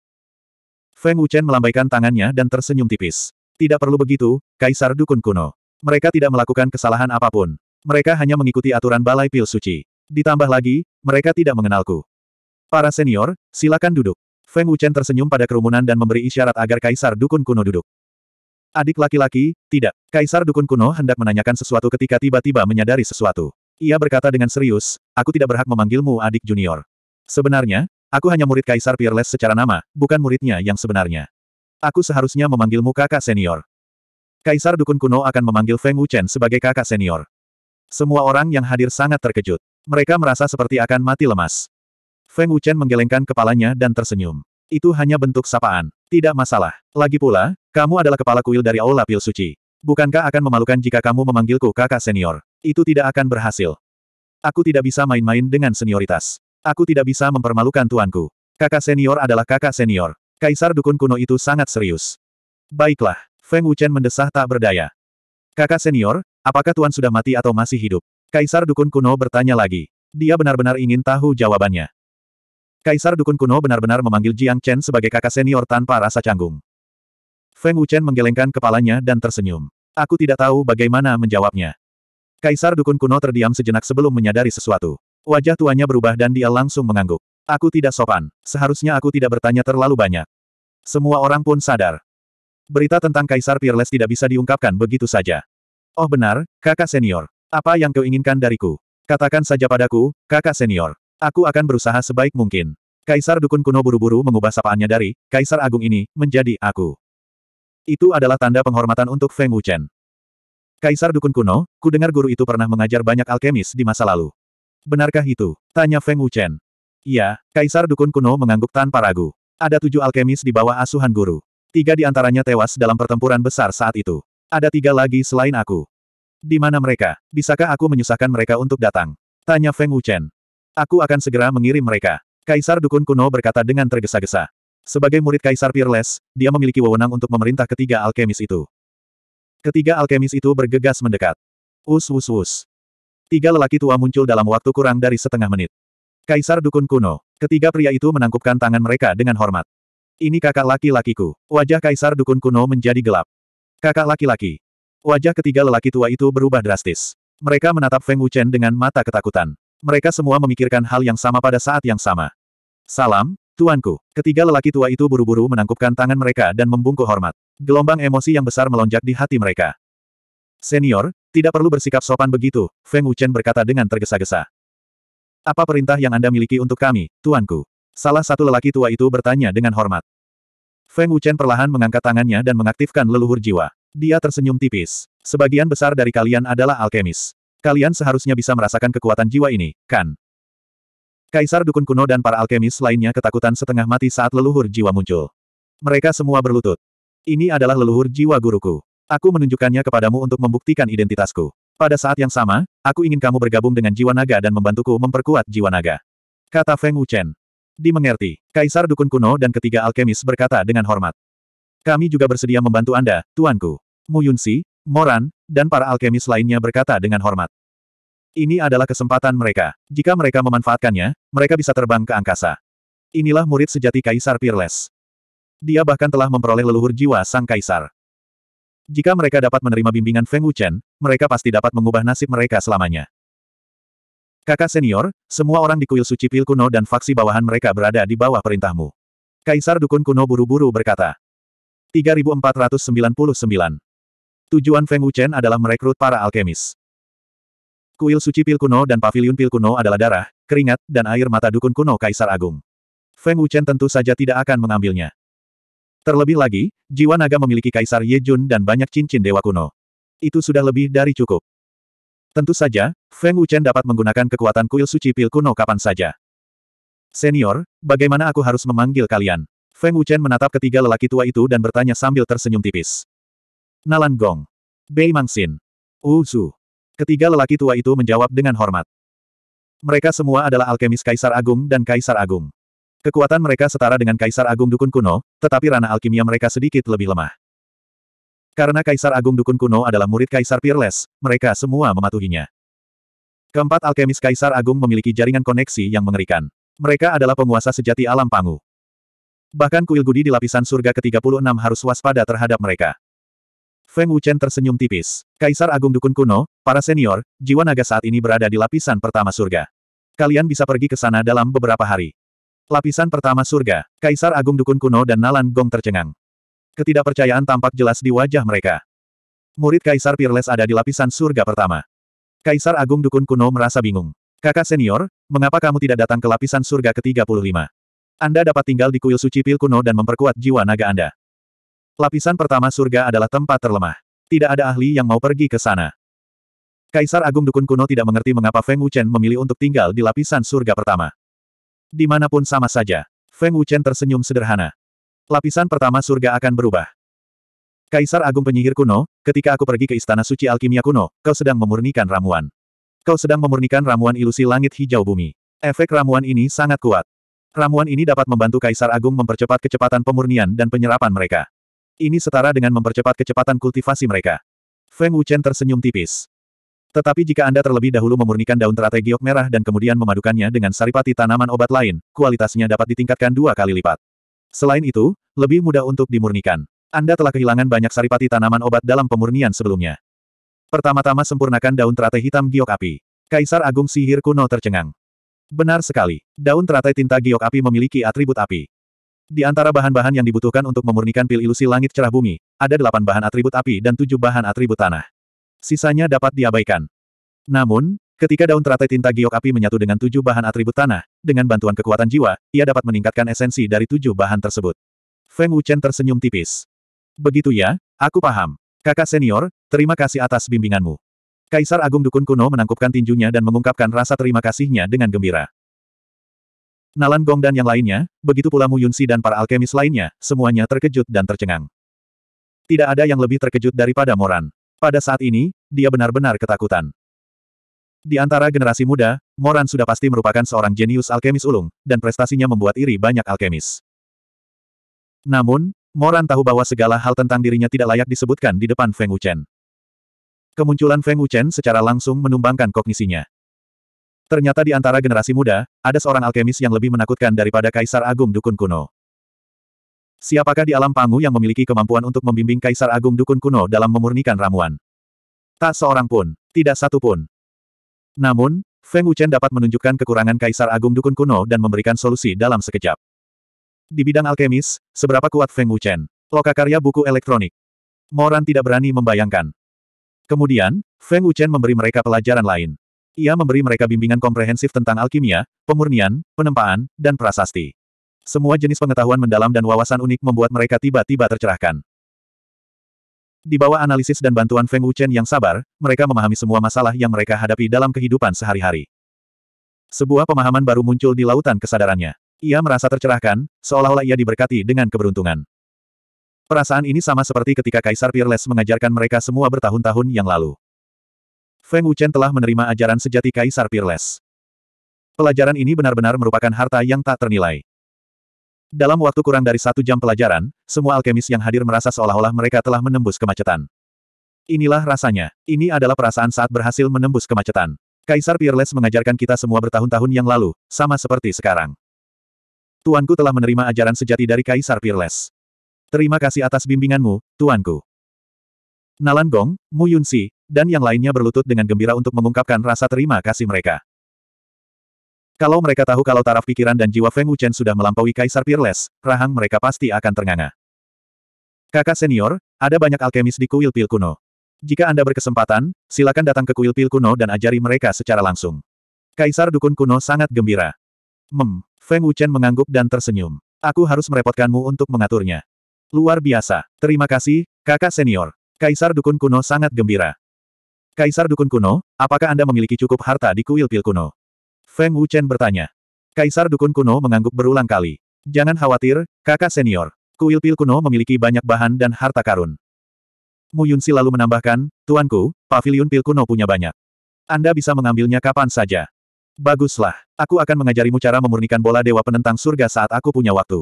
Feng Wuchen melambaikan tangannya dan tersenyum tipis. Tidak perlu begitu, Kaisar Dukun kuno. Mereka tidak melakukan kesalahan apapun. Mereka hanya mengikuti aturan Balai Pil Suci. Ditambah lagi, mereka tidak mengenalku. Para senior, silakan duduk. Feng Wuchen tersenyum pada kerumunan dan memberi isyarat agar Kaisar Dukun kuno duduk. Adik laki-laki, tidak. Kaisar Dukun kuno hendak menanyakan sesuatu ketika tiba-tiba menyadari sesuatu. Ia berkata dengan serius, aku tidak berhak memanggilmu adik junior. Sebenarnya, aku hanya murid Kaisar Peerless secara nama, bukan muridnya yang sebenarnya. Aku seharusnya memanggilmu kakak senior. Kaisar Dukun Kuno akan memanggil Feng Wuchen sebagai kakak senior. Semua orang yang hadir sangat terkejut. Mereka merasa seperti akan mati lemas. Feng Wuchen menggelengkan kepalanya dan tersenyum. Itu hanya bentuk sapaan. Tidak masalah. Lagi pula, kamu adalah kepala kuil dari Aula Pil Suci. Bukankah akan memalukan jika kamu memanggilku kakak senior? Itu tidak akan berhasil. Aku tidak bisa main-main dengan senioritas. Aku tidak bisa mempermalukan tuanku. Kakak senior adalah kakak senior. Kaisar dukun kuno itu sangat serius. Baiklah, Feng Wuchen mendesah tak berdaya. Kakak senior, apakah Tuan sudah mati atau masih hidup? Kaisar dukun kuno bertanya lagi. Dia benar-benar ingin tahu jawabannya. Kaisar dukun kuno benar-benar memanggil Jiang Chen sebagai kakak senior tanpa rasa canggung. Feng Wuchen menggelengkan kepalanya dan tersenyum. Aku tidak tahu bagaimana menjawabnya. Kaisar dukun kuno terdiam sejenak sebelum menyadari sesuatu. Wajah tuanya berubah dan dia langsung mengangguk. Aku tidak sopan. Seharusnya aku tidak bertanya terlalu banyak. Semua orang pun sadar. Berita tentang Kaisar Peerless tidak bisa diungkapkan begitu saja. Oh benar, kakak senior. Apa yang kau inginkan dariku? Katakan saja padaku, kakak senior. Aku akan berusaha sebaik mungkin. Kaisar Dukun kuno buru-buru mengubah sapaannya dari, Kaisar Agung ini, menjadi, aku. Itu adalah tanda penghormatan untuk Feng Wuchen. Kaisar Dukun kuno, ku dengar guru itu pernah mengajar banyak alkemis di masa lalu. Benarkah itu? Tanya Feng Wuchen. Iya, Kaisar Dukun kuno mengangguk tanpa ragu. Ada tujuh alkemis di bawah asuhan guru. Tiga di antaranya tewas dalam pertempuran besar saat itu. Ada tiga lagi selain aku. Di mana mereka? Bisakah aku menyusahkan mereka untuk datang? Tanya Feng Wuchen. Aku akan segera mengirim mereka. Kaisar Dukun kuno berkata dengan tergesa-gesa. Sebagai murid Kaisar Peerless, dia memiliki wewenang untuk memerintah ketiga alkemis itu. Ketiga alkemis itu bergegas mendekat. Us us us. Tiga lelaki tua muncul dalam waktu kurang dari setengah menit. Kaisar Dukun Kuno. Ketiga pria itu menangkupkan tangan mereka dengan hormat. Ini kakak laki-lakiku. Wajah Kaisar Dukun Kuno menjadi gelap. Kakak laki-laki. Wajah ketiga lelaki tua itu berubah drastis. Mereka menatap Feng Wuchen dengan mata ketakutan. Mereka semua memikirkan hal yang sama pada saat yang sama. Salam, Tuanku, ketiga lelaki tua itu buru-buru menangkupkan tangan mereka dan membungkuk hormat. Gelombang emosi yang besar melonjak di hati mereka. Senior, tidak perlu bersikap sopan begitu, Feng Wuchen berkata dengan tergesa-gesa. Apa perintah yang Anda miliki untuk kami, tuanku? Salah satu lelaki tua itu bertanya dengan hormat. Feng Wuchen perlahan mengangkat tangannya dan mengaktifkan leluhur jiwa. Dia tersenyum tipis. Sebagian besar dari kalian adalah alkemis. Kalian seharusnya bisa merasakan kekuatan jiwa ini, kan? Kaisar Dukun Kuno dan para alkemis lainnya ketakutan setengah mati saat leluhur jiwa muncul. Mereka semua berlutut. Ini adalah leluhur jiwa guruku. Aku menunjukkannya kepadamu untuk membuktikan identitasku. Pada saat yang sama, aku ingin kamu bergabung dengan jiwa naga dan membantuku memperkuat jiwa naga. Kata Feng Wuchen. Dimengerti, Kaisar Dukun Kuno dan ketiga alkemis berkata dengan hormat. Kami juga bersedia membantu Anda, Tuanku. Mu Yunsi, Moran, dan para alkemis lainnya berkata dengan hormat. Ini adalah kesempatan mereka. Jika mereka memanfaatkannya, mereka bisa terbang ke angkasa. Inilah murid sejati Kaisar Peerless. Dia bahkan telah memperoleh leluhur jiwa sang Kaisar. Jika mereka dapat menerima bimbingan Feng Wuchen, mereka pasti dapat mengubah nasib mereka selamanya. Kakak senior, semua orang di kuil suci pil kuno dan faksi bawahan mereka berada di bawah perintahmu. Kaisar Dukun kuno buru-buru berkata. 3499. Tujuan Feng Wuchen adalah merekrut para alkemis. Kuil suci pil kuno dan pavilion pil kuno adalah darah, keringat, dan air mata dukun kuno Kaisar Agung. Feng Wuchen tentu saja tidak akan mengambilnya. Terlebih lagi, jiwa naga memiliki Kaisar Yejun dan banyak cincin dewa kuno. Itu sudah lebih dari cukup. Tentu saja, Feng Wuchen dapat menggunakan kekuatan kuil suci pil kuno kapan saja. Senior, bagaimana aku harus memanggil kalian? Feng Wuchen menatap ketiga lelaki tua itu dan bertanya sambil tersenyum tipis. Nalan Gong. Bei Mangsin. Wu Zhu. Ketiga lelaki tua itu menjawab dengan hormat. Mereka semua adalah alkemis Kaisar Agung dan Kaisar Agung. Kekuatan mereka setara dengan Kaisar Agung Dukun Kuno, tetapi ranah alkimia mereka sedikit lebih lemah. Karena Kaisar Agung Dukun Kuno adalah murid Kaisar Peerless, mereka semua mematuhinya. Keempat alkemis Kaisar Agung memiliki jaringan koneksi yang mengerikan. Mereka adalah penguasa sejati alam pangu. Bahkan kuil gudi di lapisan surga ke-36 harus waspada terhadap mereka. Feng Wuchen tersenyum tipis. Kaisar Agung Dukun Kuno, para senior, jiwa naga saat ini berada di lapisan pertama surga. Kalian bisa pergi ke sana dalam beberapa hari. Lapisan pertama surga, Kaisar Agung Dukun Kuno dan Nalan Gong tercengang. Ketidakpercayaan tampak jelas di wajah mereka. Murid Kaisar Peerless ada di lapisan surga pertama. Kaisar Agung Dukun Kuno merasa bingung. Kakak senior, mengapa kamu tidak datang ke lapisan surga ke-35? Anda dapat tinggal di kuil suci pil kuno dan memperkuat jiwa naga Anda. Lapisan pertama surga adalah tempat terlemah. Tidak ada ahli yang mau pergi ke sana. Kaisar Agung Dukun Kuno tidak mengerti mengapa Feng Wuchen memilih untuk tinggal di lapisan surga pertama. Dimanapun sama saja. Feng Wuchen tersenyum sederhana. Lapisan pertama surga akan berubah. Kaisar Agung Penyihir Kuno, ketika aku pergi ke Istana Suci Alkimia Kuno, kau sedang memurnikan ramuan. Kau sedang memurnikan ramuan ilusi langit hijau bumi. Efek ramuan ini sangat kuat. Ramuan ini dapat membantu Kaisar Agung mempercepat kecepatan pemurnian dan penyerapan mereka. Ini setara dengan mempercepat kecepatan kultivasi mereka. Feng Wuchen tersenyum tipis. Tetapi jika Anda terlebih dahulu memurnikan daun teratai giok merah dan kemudian memadukannya dengan saripati tanaman obat lain, kualitasnya dapat ditingkatkan dua kali lipat. Selain itu, lebih mudah untuk dimurnikan. Anda telah kehilangan banyak saripati tanaman obat dalam pemurnian sebelumnya. Pertama-tama sempurnakan daun teratai hitam giok api. Kaisar Agung Sihir Kuno tercengang. Benar sekali, daun teratai tinta giok api memiliki atribut api. Di antara bahan-bahan yang dibutuhkan untuk memurnikan pil ilusi langit cerah bumi, ada delapan bahan atribut api dan tujuh bahan atribut tanah sisanya dapat diabaikan. Namun, ketika daun teratai tinta giok api menyatu dengan tujuh bahan atribut tanah, dengan bantuan kekuatan jiwa, ia dapat meningkatkan esensi dari tujuh bahan tersebut. Feng Wuchen tersenyum tipis. Begitu ya, aku paham. Kakak senior, terima kasih atas bimbinganmu. Kaisar Agung Dukun Kuno menangkupkan tinjunya dan mengungkapkan rasa terima kasihnya dengan gembira. Nalan Gong dan yang lainnya, begitu pula Mu Yunsi dan para alkemis lainnya, semuanya terkejut dan tercengang. Tidak ada yang lebih terkejut daripada Moran. Pada saat ini, dia benar-benar ketakutan. Di antara generasi muda, Moran sudah pasti merupakan seorang jenius alkemis ulung, dan prestasinya membuat iri banyak alkemis. Namun, Moran tahu bahwa segala hal tentang dirinya tidak layak disebutkan di depan Feng Wuchen. Kemunculan Feng Wuchen secara langsung menumbangkan kognisinya. Ternyata di antara generasi muda, ada seorang alkemis yang lebih menakutkan daripada Kaisar Agung Dukun Kuno. Siapakah di alam Pangu yang memiliki kemampuan untuk membimbing Kaisar Agung Dukun Kuno dalam memurnikan ramuan? Tak seorang pun. Tidak satu pun. Namun, Feng Wuchen dapat menunjukkan kekurangan Kaisar Agung Dukun Kuno dan memberikan solusi dalam sekejap. Di bidang alkemis, seberapa kuat Feng Wuchen? Lokakarya buku elektronik. Moran tidak berani membayangkan. Kemudian, Feng Wuchen memberi mereka pelajaran lain. Ia memberi mereka bimbingan komprehensif tentang alkimia, pemurnian, penempaan, dan prasasti. Semua jenis pengetahuan mendalam dan wawasan unik membuat mereka tiba-tiba tercerahkan. Di bawah analisis dan bantuan Feng Wuchen yang sabar, mereka memahami semua masalah yang mereka hadapi dalam kehidupan sehari-hari. Sebuah pemahaman baru muncul di lautan kesadarannya. Ia merasa tercerahkan, seolah-olah ia diberkati dengan keberuntungan. Perasaan ini sama seperti ketika Kaisar Peerless mengajarkan mereka semua bertahun-tahun yang lalu. Feng Wuchen telah menerima ajaran sejati Kaisar Peerless. Pelajaran ini benar-benar merupakan harta yang tak ternilai. Dalam waktu kurang dari satu jam pelajaran, semua alkemis yang hadir merasa seolah-olah mereka telah menembus kemacetan. Inilah rasanya. Ini adalah perasaan saat berhasil menembus kemacetan. Kaisar Peerless mengajarkan kita semua bertahun-tahun yang lalu, sama seperti sekarang. Tuanku telah menerima ajaran sejati dari Kaisar Peerless. Terima kasih atas bimbinganmu, Tuanku. Nalan Gong, Mu Yunsi, dan yang lainnya berlutut dengan gembira untuk mengungkapkan rasa terima kasih mereka. Kalau mereka tahu kalau taraf pikiran dan jiwa Feng Wuchen sudah melampaui Kaisar Peerless, rahang mereka pasti akan ternganga. Kakak senior, ada banyak alkemis di kuil pil kuno. Jika Anda berkesempatan, silakan datang ke kuil pil kuno dan ajari mereka secara langsung. Kaisar Dukun kuno sangat gembira. Mem, Feng Wuchen mengangguk dan tersenyum. Aku harus merepotkanmu untuk mengaturnya. Luar biasa. Terima kasih, kakak senior. Kaisar Dukun kuno sangat gembira. Kaisar Dukun kuno, apakah Anda memiliki cukup harta di kuil pil kuno? Feng Wuchen bertanya. Kaisar Dukun kuno mengangguk berulang kali. Jangan khawatir, kakak senior. Kuil pil kuno memiliki banyak bahan dan harta karun. Mu Yunsi lalu menambahkan, Tuanku, pavilion pil kuno punya banyak. Anda bisa mengambilnya kapan saja. Baguslah, aku akan mengajarimu cara memurnikan bola dewa penentang surga saat aku punya waktu.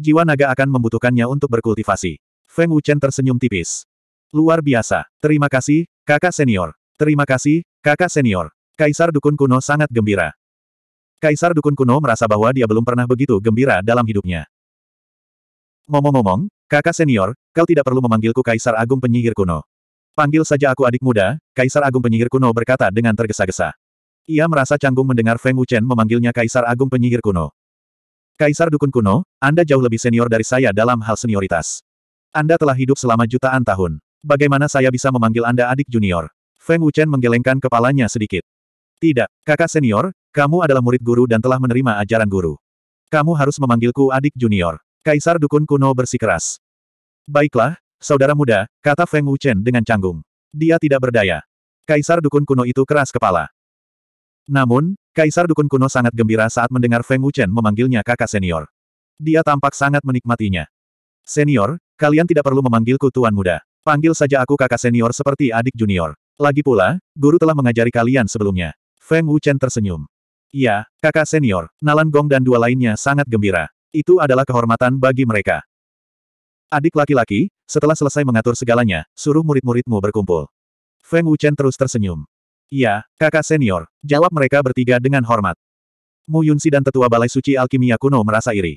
Jiwa naga akan membutuhkannya untuk berkultivasi. Feng Wuchen tersenyum tipis. Luar biasa. Terima kasih, kakak senior. Terima kasih, kakak senior. Kaisar Dukun Kuno sangat gembira. Kaisar Dukun Kuno merasa bahwa dia belum pernah begitu gembira dalam hidupnya. Ngomong-ngomong, kakak senior, kau tidak perlu memanggilku Kaisar Agung Penyihir Kuno. Panggil saja aku adik muda, Kaisar Agung Penyihir Kuno berkata dengan tergesa-gesa. Ia merasa canggung mendengar Feng Wuchen memanggilnya Kaisar Agung Penyihir Kuno. Kaisar Dukun Kuno, Anda jauh lebih senior dari saya dalam hal senioritas. Anda telah hidup selama jutaan tahun. Bagaimana saya bisa memanggil Anda adik junior? Feng Wuchen menggelengkan kepalanya sedikit. Tidak, kakak senior, kamu adalah murid guru dan telah menerima ajaran guru. Kamu harus memanggilku adik junior. Kaisar Dukun Kuno bersikeras. Baiklah, saudara muda, kata Feng Wuchen dengan canggung. Dia tidak berdaya. Kaisar Dukun Kuno itu keras kepala. Namun, Kaisar Dukun Kuno sangat gembira saat mendengar Feng Wuchen memanggilnya kakak senior. Dia tampak sangat menikmatinya. Senior, kalian tidak perlu memanggilku tuan muda. Panggil saja aku kakak senior seperti adik junior. Lagi pula, guru telah mengajari kalian sebelumnya. Feng Wuchen tersenyum. Iya, kakak senior, Nalan Gong dan dua lainnya sangat gembira. Itu adalah kehormatan bagi mereka. Adik laki-laki, setelah selesai mengatur segalanya, suruh murid-muridmu berkumpul. Feng Wuchen terus tersenyum. Iya, kakak senior, jawab mereka bertiga dengan hormat. Mu Yunsi dan tetua Balai Suci Alkimia kuno merasa iri.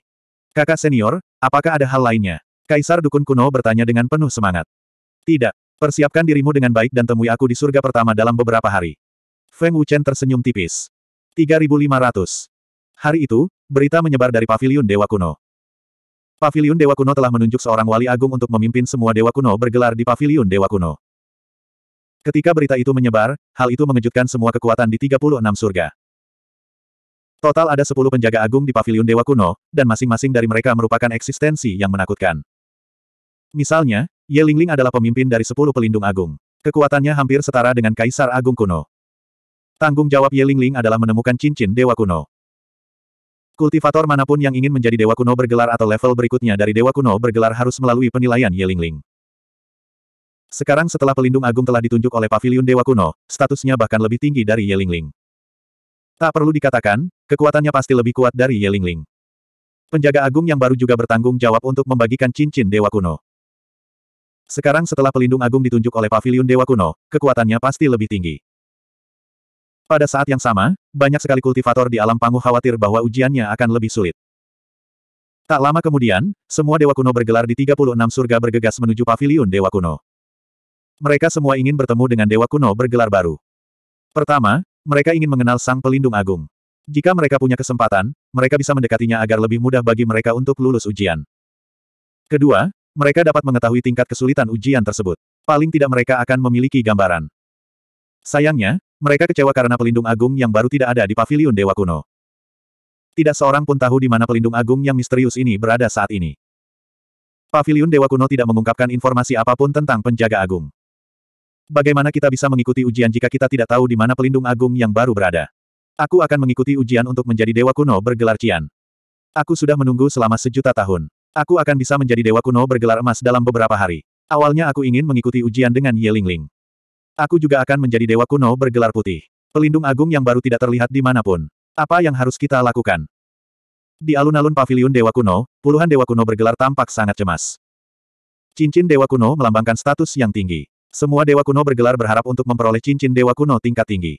Kakak senior, apakah ada hal lainnya? Kaisar Dukun kuno bertanya dengan penuh semangat. Tidak. Persiapkan dirimu dengan baik dan temui aku di surga pertama dalam beberapa hari. Feng Wuchen tersenyum tipis. 3500. Hari itu, berita menyebar dari Paviliun Dewa Kuno. Paviliun Dewa Kuno telah menunjuk seorang wali agung untuk memimpin semua Dewa Kuno bergelar di Paviliun Dewa Kuno. Ketika berita itu menyebar, hal itu mengejutkan semua kekuatan di 36 surga. Total ada 10 penjaga agung di Paviliun Dewa Kuno, dan masing-masing dari mereka merupakan eksistensi yang menakutkan. Misalnya, Ye Lingling adalah pemimpin dari 10 pelindung agung. Kekuatannya hampir setara dengan Kaisar Agung Kuno. Tanggung jawab Ye Lingling adalah menemukan cincin Dewa Kuno. Kultivator manapun yang ingin menjadi Dewa Kuno bergelar atau level berikutnya dari Dewa Kuno bergelar harus melalui penilaian Ye Lingling. Sekarang setelah pelindung agung telah ditunjuk oleh Pavilion Dewa Kuno, statusnya bahkan lebih tinggi dari Ye Lingling. Tak perlu dikatakan, kekuatannya pasti lebih kuat dari Ye Lingling. Penjaga agung yang baru juga bertanggung jawab untuk membagikan cincin Dewa Kuno. Sekarang setelah pelindung agung ditunjuk oleh Pavilion Dewa Kuno, kekuatannya pasti lebih tinggi. Pada saat yang sama, banyak sekali kultivator di alam panggung khawatir bahwa ujiannya akan lebih sulit. Tak lama kemudian, semua dewa kuno bergelar di 36 surga bergegas menuju paviliun dewa kuno. Mereka semua ingin bertemu dengan dewa kuno bergelar baru. Pertama, mereka ingin mengenal sang pelindung agung. Jika mereka punya kesempatan, mereka bisa mendekatinya agar lebih mudah bagi mereka untuk lulus ujian. Kedua, mereka dapat mengetahui tingkat kesulitan ujian tersebut. Paling tidak mereka akan memiliki gambaran. Sayangnya, mereka kecewa karena pelindung agung yang baru tidak ada di paviliun Dewa Kuno. Tidak seorang pun tahu di mana pelindung agung yang misterius ini berada saat ini. Paviliun Dewa Kuno tidak mengungkapkan informasi apapun tentang penjaga agung. Bagaimana kita bisa mengikuti ujian jika kita tidak tahu di mana pelindung agung yang baru berada? Aku akan mengikuti ujian untuk menjadi Dewa Kuno bergelar Cian. Aku sudah menunggu selama sejuta tahun. Aku akan bisa menjadi Dewa Kuno bergelar emas dalam beberapa hari. Awalnya aku ingin mengikuti ujian dengan Ye Ling. Aku juga akan menjadi dewa kuno bergelar putih. Pelindung agung yang baru tidak terlihat dimanapun. Apa yang harus kita lakukan? Di alun-alun pavilion dewa kuno, puluhan dewa kuno bergelar tampak sangat cemas. Cincin dewa kuno melambangkan status yang tinggi. Semua dewa kuno bergelar berharap untuk memperoleh cincin dewa kuno tingkat tinggi.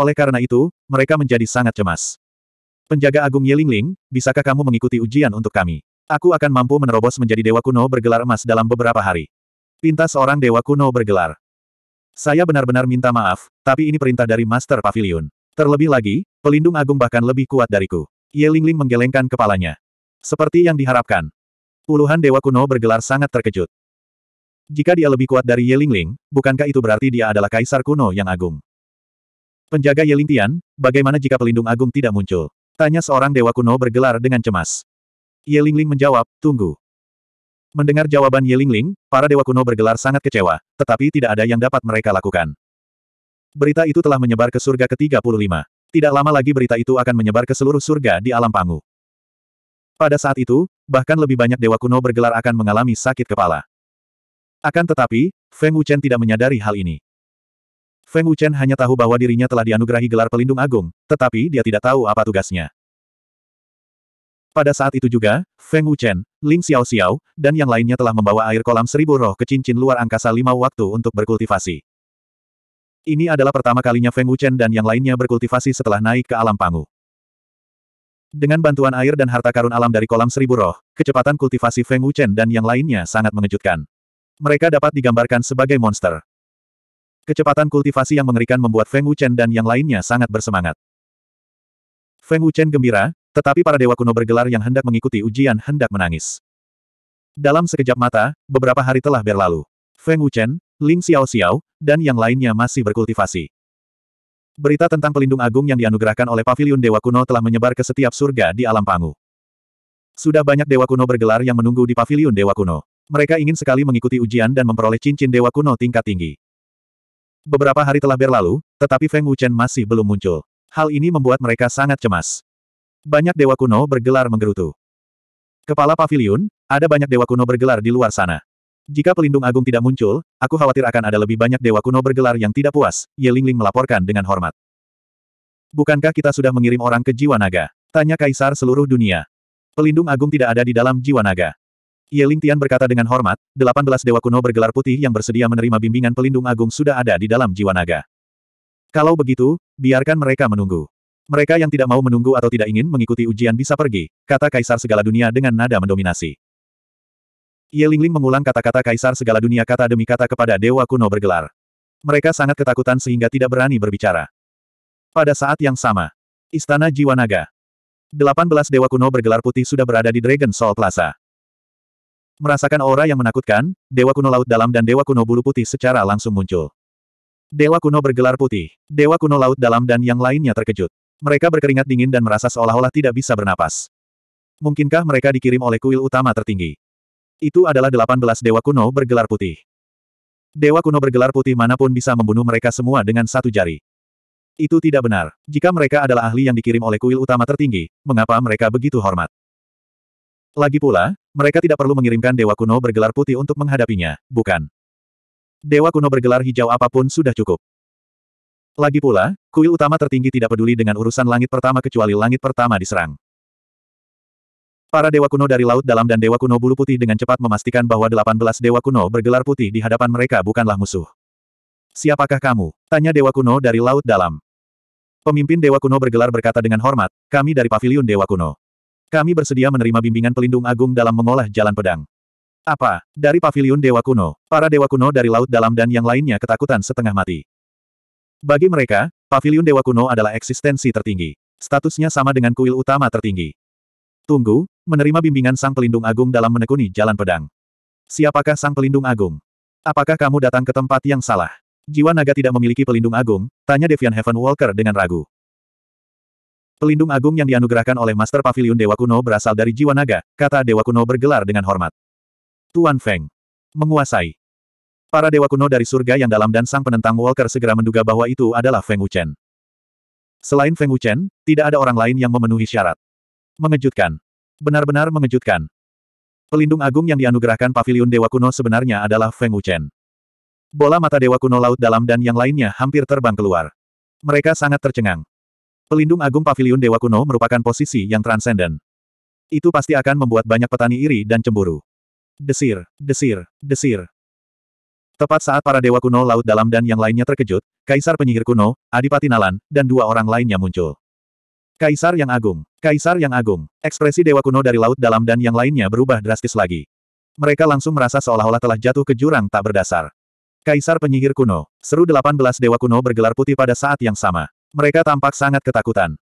Oleh karena itu, mereka menjadi sangat cemas. Penjaga Agung Yelingling, bisakah kamu mengikuti ujian untuk kami? Aku akan mampu menerobos menjadi dewa kuno bergelar emas dalam beberapa hari. Pintas seorang dewa kuno bergelar. Saya benar-benar minta maaf, tapi ini perintah dari Master Pavilion. Terlebih lagi, pelindung agung bahkan lebih kuat dariku. Ye Lingling menggelengkan kepalanya. Seperti yang diharapkan. Puluhan dewa kuno bergelar sangat terkejut. Jika dia lebih kuat dari Ye Lingling, bukankah itu berarti dia adalah kaisar kuno yang agung? Penjaga Ye Lingtian, bagaimana jika pelindung agung tidak muncul? Tanya seorang dewa kuno bergelar dengan cemas. Ye Lingling menjawab, tunggu. Mendengar jawaban Yilingling, para dewa kuno bergelar sangat kecewa, tetapi tidak ada yang dapat mereka lakukan. Berita itu telah menyebar ke surga ke-35. Tidak lama lagi berita itu akan menyebar ke seluruh surga di alam pangu. Pada saat itu, bahkan lebih banyak dewa kuno bergelar akan mengalami sakit kepala. Akan tetapi, Feng Wuchen tidak menyadari hal ini. Feng Wuchen hanya tahu bahwa dirinya telah dianugerahi gelar pelindung agung, tetapi dia tidak tahu apa tugasnya. Pada saat itu juga, Feng Wuchen, Ling Xiao Xiao, dan yang lainnya telah membawa air kolam seribu roh ke cincin luar angkasa lima waktu untuk berkultivasi. Ini adalah pertama kalinya Feng Wuchen dan yang lainnya berkultivasi setelah naik ke alam pangu. Dengan bantuan air dan harta karun alam dari kolam seribu roh, kecepatan kultivasi Feng Wuchen dan yang lainnya sangat mengejutkan. Mereka dapat digambarkan sebagai monster. Kecepatan kultivasi yang mengerikan membuat Feng Wuchen dan yang lainnya sangat bersemangat. Feng Wuchen gembira, tetapi para dewa kuno bergelar yang hendak mengikuti ujian hendak menangis. Dalam sekejap mata, beberapa hari telah berlalu. Feng Wuchen, Ling Xiao Xiao, dan yang lainnya masih berkultivasi. Berita tentang pelindung agung yang dianugerahkan oleh Paviliun Dewa Kuno telah menyebar ke setiap surga di alam pangu. Sudah banyak Dewa Kuno bergelar yang menunggu di Paviliun Dewa Kuno. Mereka ingin sekali mengikuti ujian dan memperoleh cincin Dewa Kuno tingkat tinggi. Beberapa hari telah berlalu, tetapi Feng Wuchen masih belum muncul. Hal ini membuat mereka sangat cemas. Banyak dewa kuno bergelar menggerutu. Kepala pavilion, ada banyak dewa kuno bergelar di luar sana. Jika pelindung agung tidak muncul, aku khawatir akan ada lebih banyak dewa kuno bergelar yang tidak puas, Ye Lingling melaporkan dengan hormat. Bukankah kita sudah mengirim orang ke Jiwa Naga? Tanya Kaisar seluruh dunia. Pelindung agung tidak ada di dalam Jiwa Naga. Ye Ling Tian berkata dengan hormat, 18 dewa kuno bergelar putih yang bersedia menerima bimbingan pelindung agung sudah ada di dalam Jiwa Naga. Kalau begitu, biarkan mereka menunggu. Mereka yang tidak mau menunggu atau tidak ingin mengikuti ujian bisa pergi, kata Kaisar segala dunia dengan nada mendominasi. Ye Lingling mengulang kata-kata Kaisar segala dunia kata demi kata kepada Dewa Kuno bergelar. Mereka sangat ketakutan sehingga tidak berani berbicara. Pada saat yang sama, Istana Jiwa Naga. 18 Dewa Kuno bergelar putih sudah berada di Dragon Soul Plaza. Merasakan aura yang menakutkan, Dewa Kuno Laut Dalam dan Dewa Kuno Bulu Putih secara langsung muncul. Dewa Kuno bergelar putih, Dewa Kuno Laut Dalam dan yang lainnya terkejut. Mereka berkeringat dingin dan merasa seolah-olah tidak bisa bernapas. Mungkinkah mereka dikirim oleh kuil utama tertinggi? Itu adalah 18 dewa kuno bergelar putih. Dewa kuno bergelar putih manapun bisa membunuh mereka semua dengan satu jari. Itu tidak benar. Jika mereka adalah ahli yang dikirim oleh kuil utama tertinggi, mengapa mereka begitu hormat? Lagi pula, mereka tidak perlu mengirimkan Dewa Kuno bergelar putih untuk menghadapinya, bukan? Dewa Kuno bergelar hijau apapun sudah cukup. Lagi pula, kuil utama tertinggi tidak peduli dengan urusan langit pertama kecuali langit pertama diserang. Para dewa kuno dari Laut Dalam dan dewa kuno Bulu Putih dengan cepat memastikan bahwa 18 dewa kuno bergelar putih di hadapan mereka bukanlah musuh. Siapakah kamu? Tanya dewa kuno dari Laut Dalam. Pemimpin dewa kuno bergelar berkata dengan hormat, kami dari pavilion dewa kuno. Kami bersedia menerima bimbingan pelindung agung dalam mengolah jalan pedang. Apa? Dari pavilion dewa kuno, para dewa kuno dari Laut Dalam dan yang lainnya ketakutan setengah mati. Bagi mereka, paviliun dewa kuno adalah eksistensi tertinggi. Statusnya sama dengan kuil utama tertinggi. Tunggu, menerima bimbingan Sang Pelindung Agung dalam menekuni jalan pedang. Siapakah Sang Pelindung Agung? Apakah kamu datang ke tempat yang salah? Jiwa naga tidak memiliki pelindung agung, tanya Devian Heaven Walker dengan ragu. Pelindung agung yang dianugerahkan oleh Master Pavilion Dewa Kuno berasal dari jiwa naga, kata Dewa Kuno bergelar dengan hormat. Tuan Feng. Menguasai. Para dewa kuno dari surga yang dalam dan sang penentang Walker segera menduga bahwa itu adalah Feng Wuchen. Selain Feng Wuchen, tidak ada orang lain yang memenuhi syarat. Mengejutkan. Benar-benar mengejutkan. Pelindung agung yang dianugerahkan Paviliun dewa kuno sebenarnya adalah Feng Wuchen. Bola mata dewa kuno laut dalam dan yang lainnya hampir terbang keluar. Mereka sangat tercengang. Pelindung agung Paviliun dewa kuno merupakan posisi yang transenden. Itu pasti akan membuat banyak petani iri dan cemburu. Desir, desir, desir. Tepat saat para dewa kuno Laut Dalam dan yang lainnya terkejut, Kaisar Penyihir Kuno, Adipati Nalan, dan dua orang lainnya muncul. Kaisar yang agung. Kaisar yang agung. Ekspresi dewa kuno dari Laut Dalam dan yang lainnya berubah drastis lagi. Mereka langsung merasa seolah-olah telah jatuh ke jurang tak berdasar. Kaisar Penyihir Kuno. Seru 18 dewa kuno bergelar putih pada saat yang sama. Mereka tampak sangat ketakutan.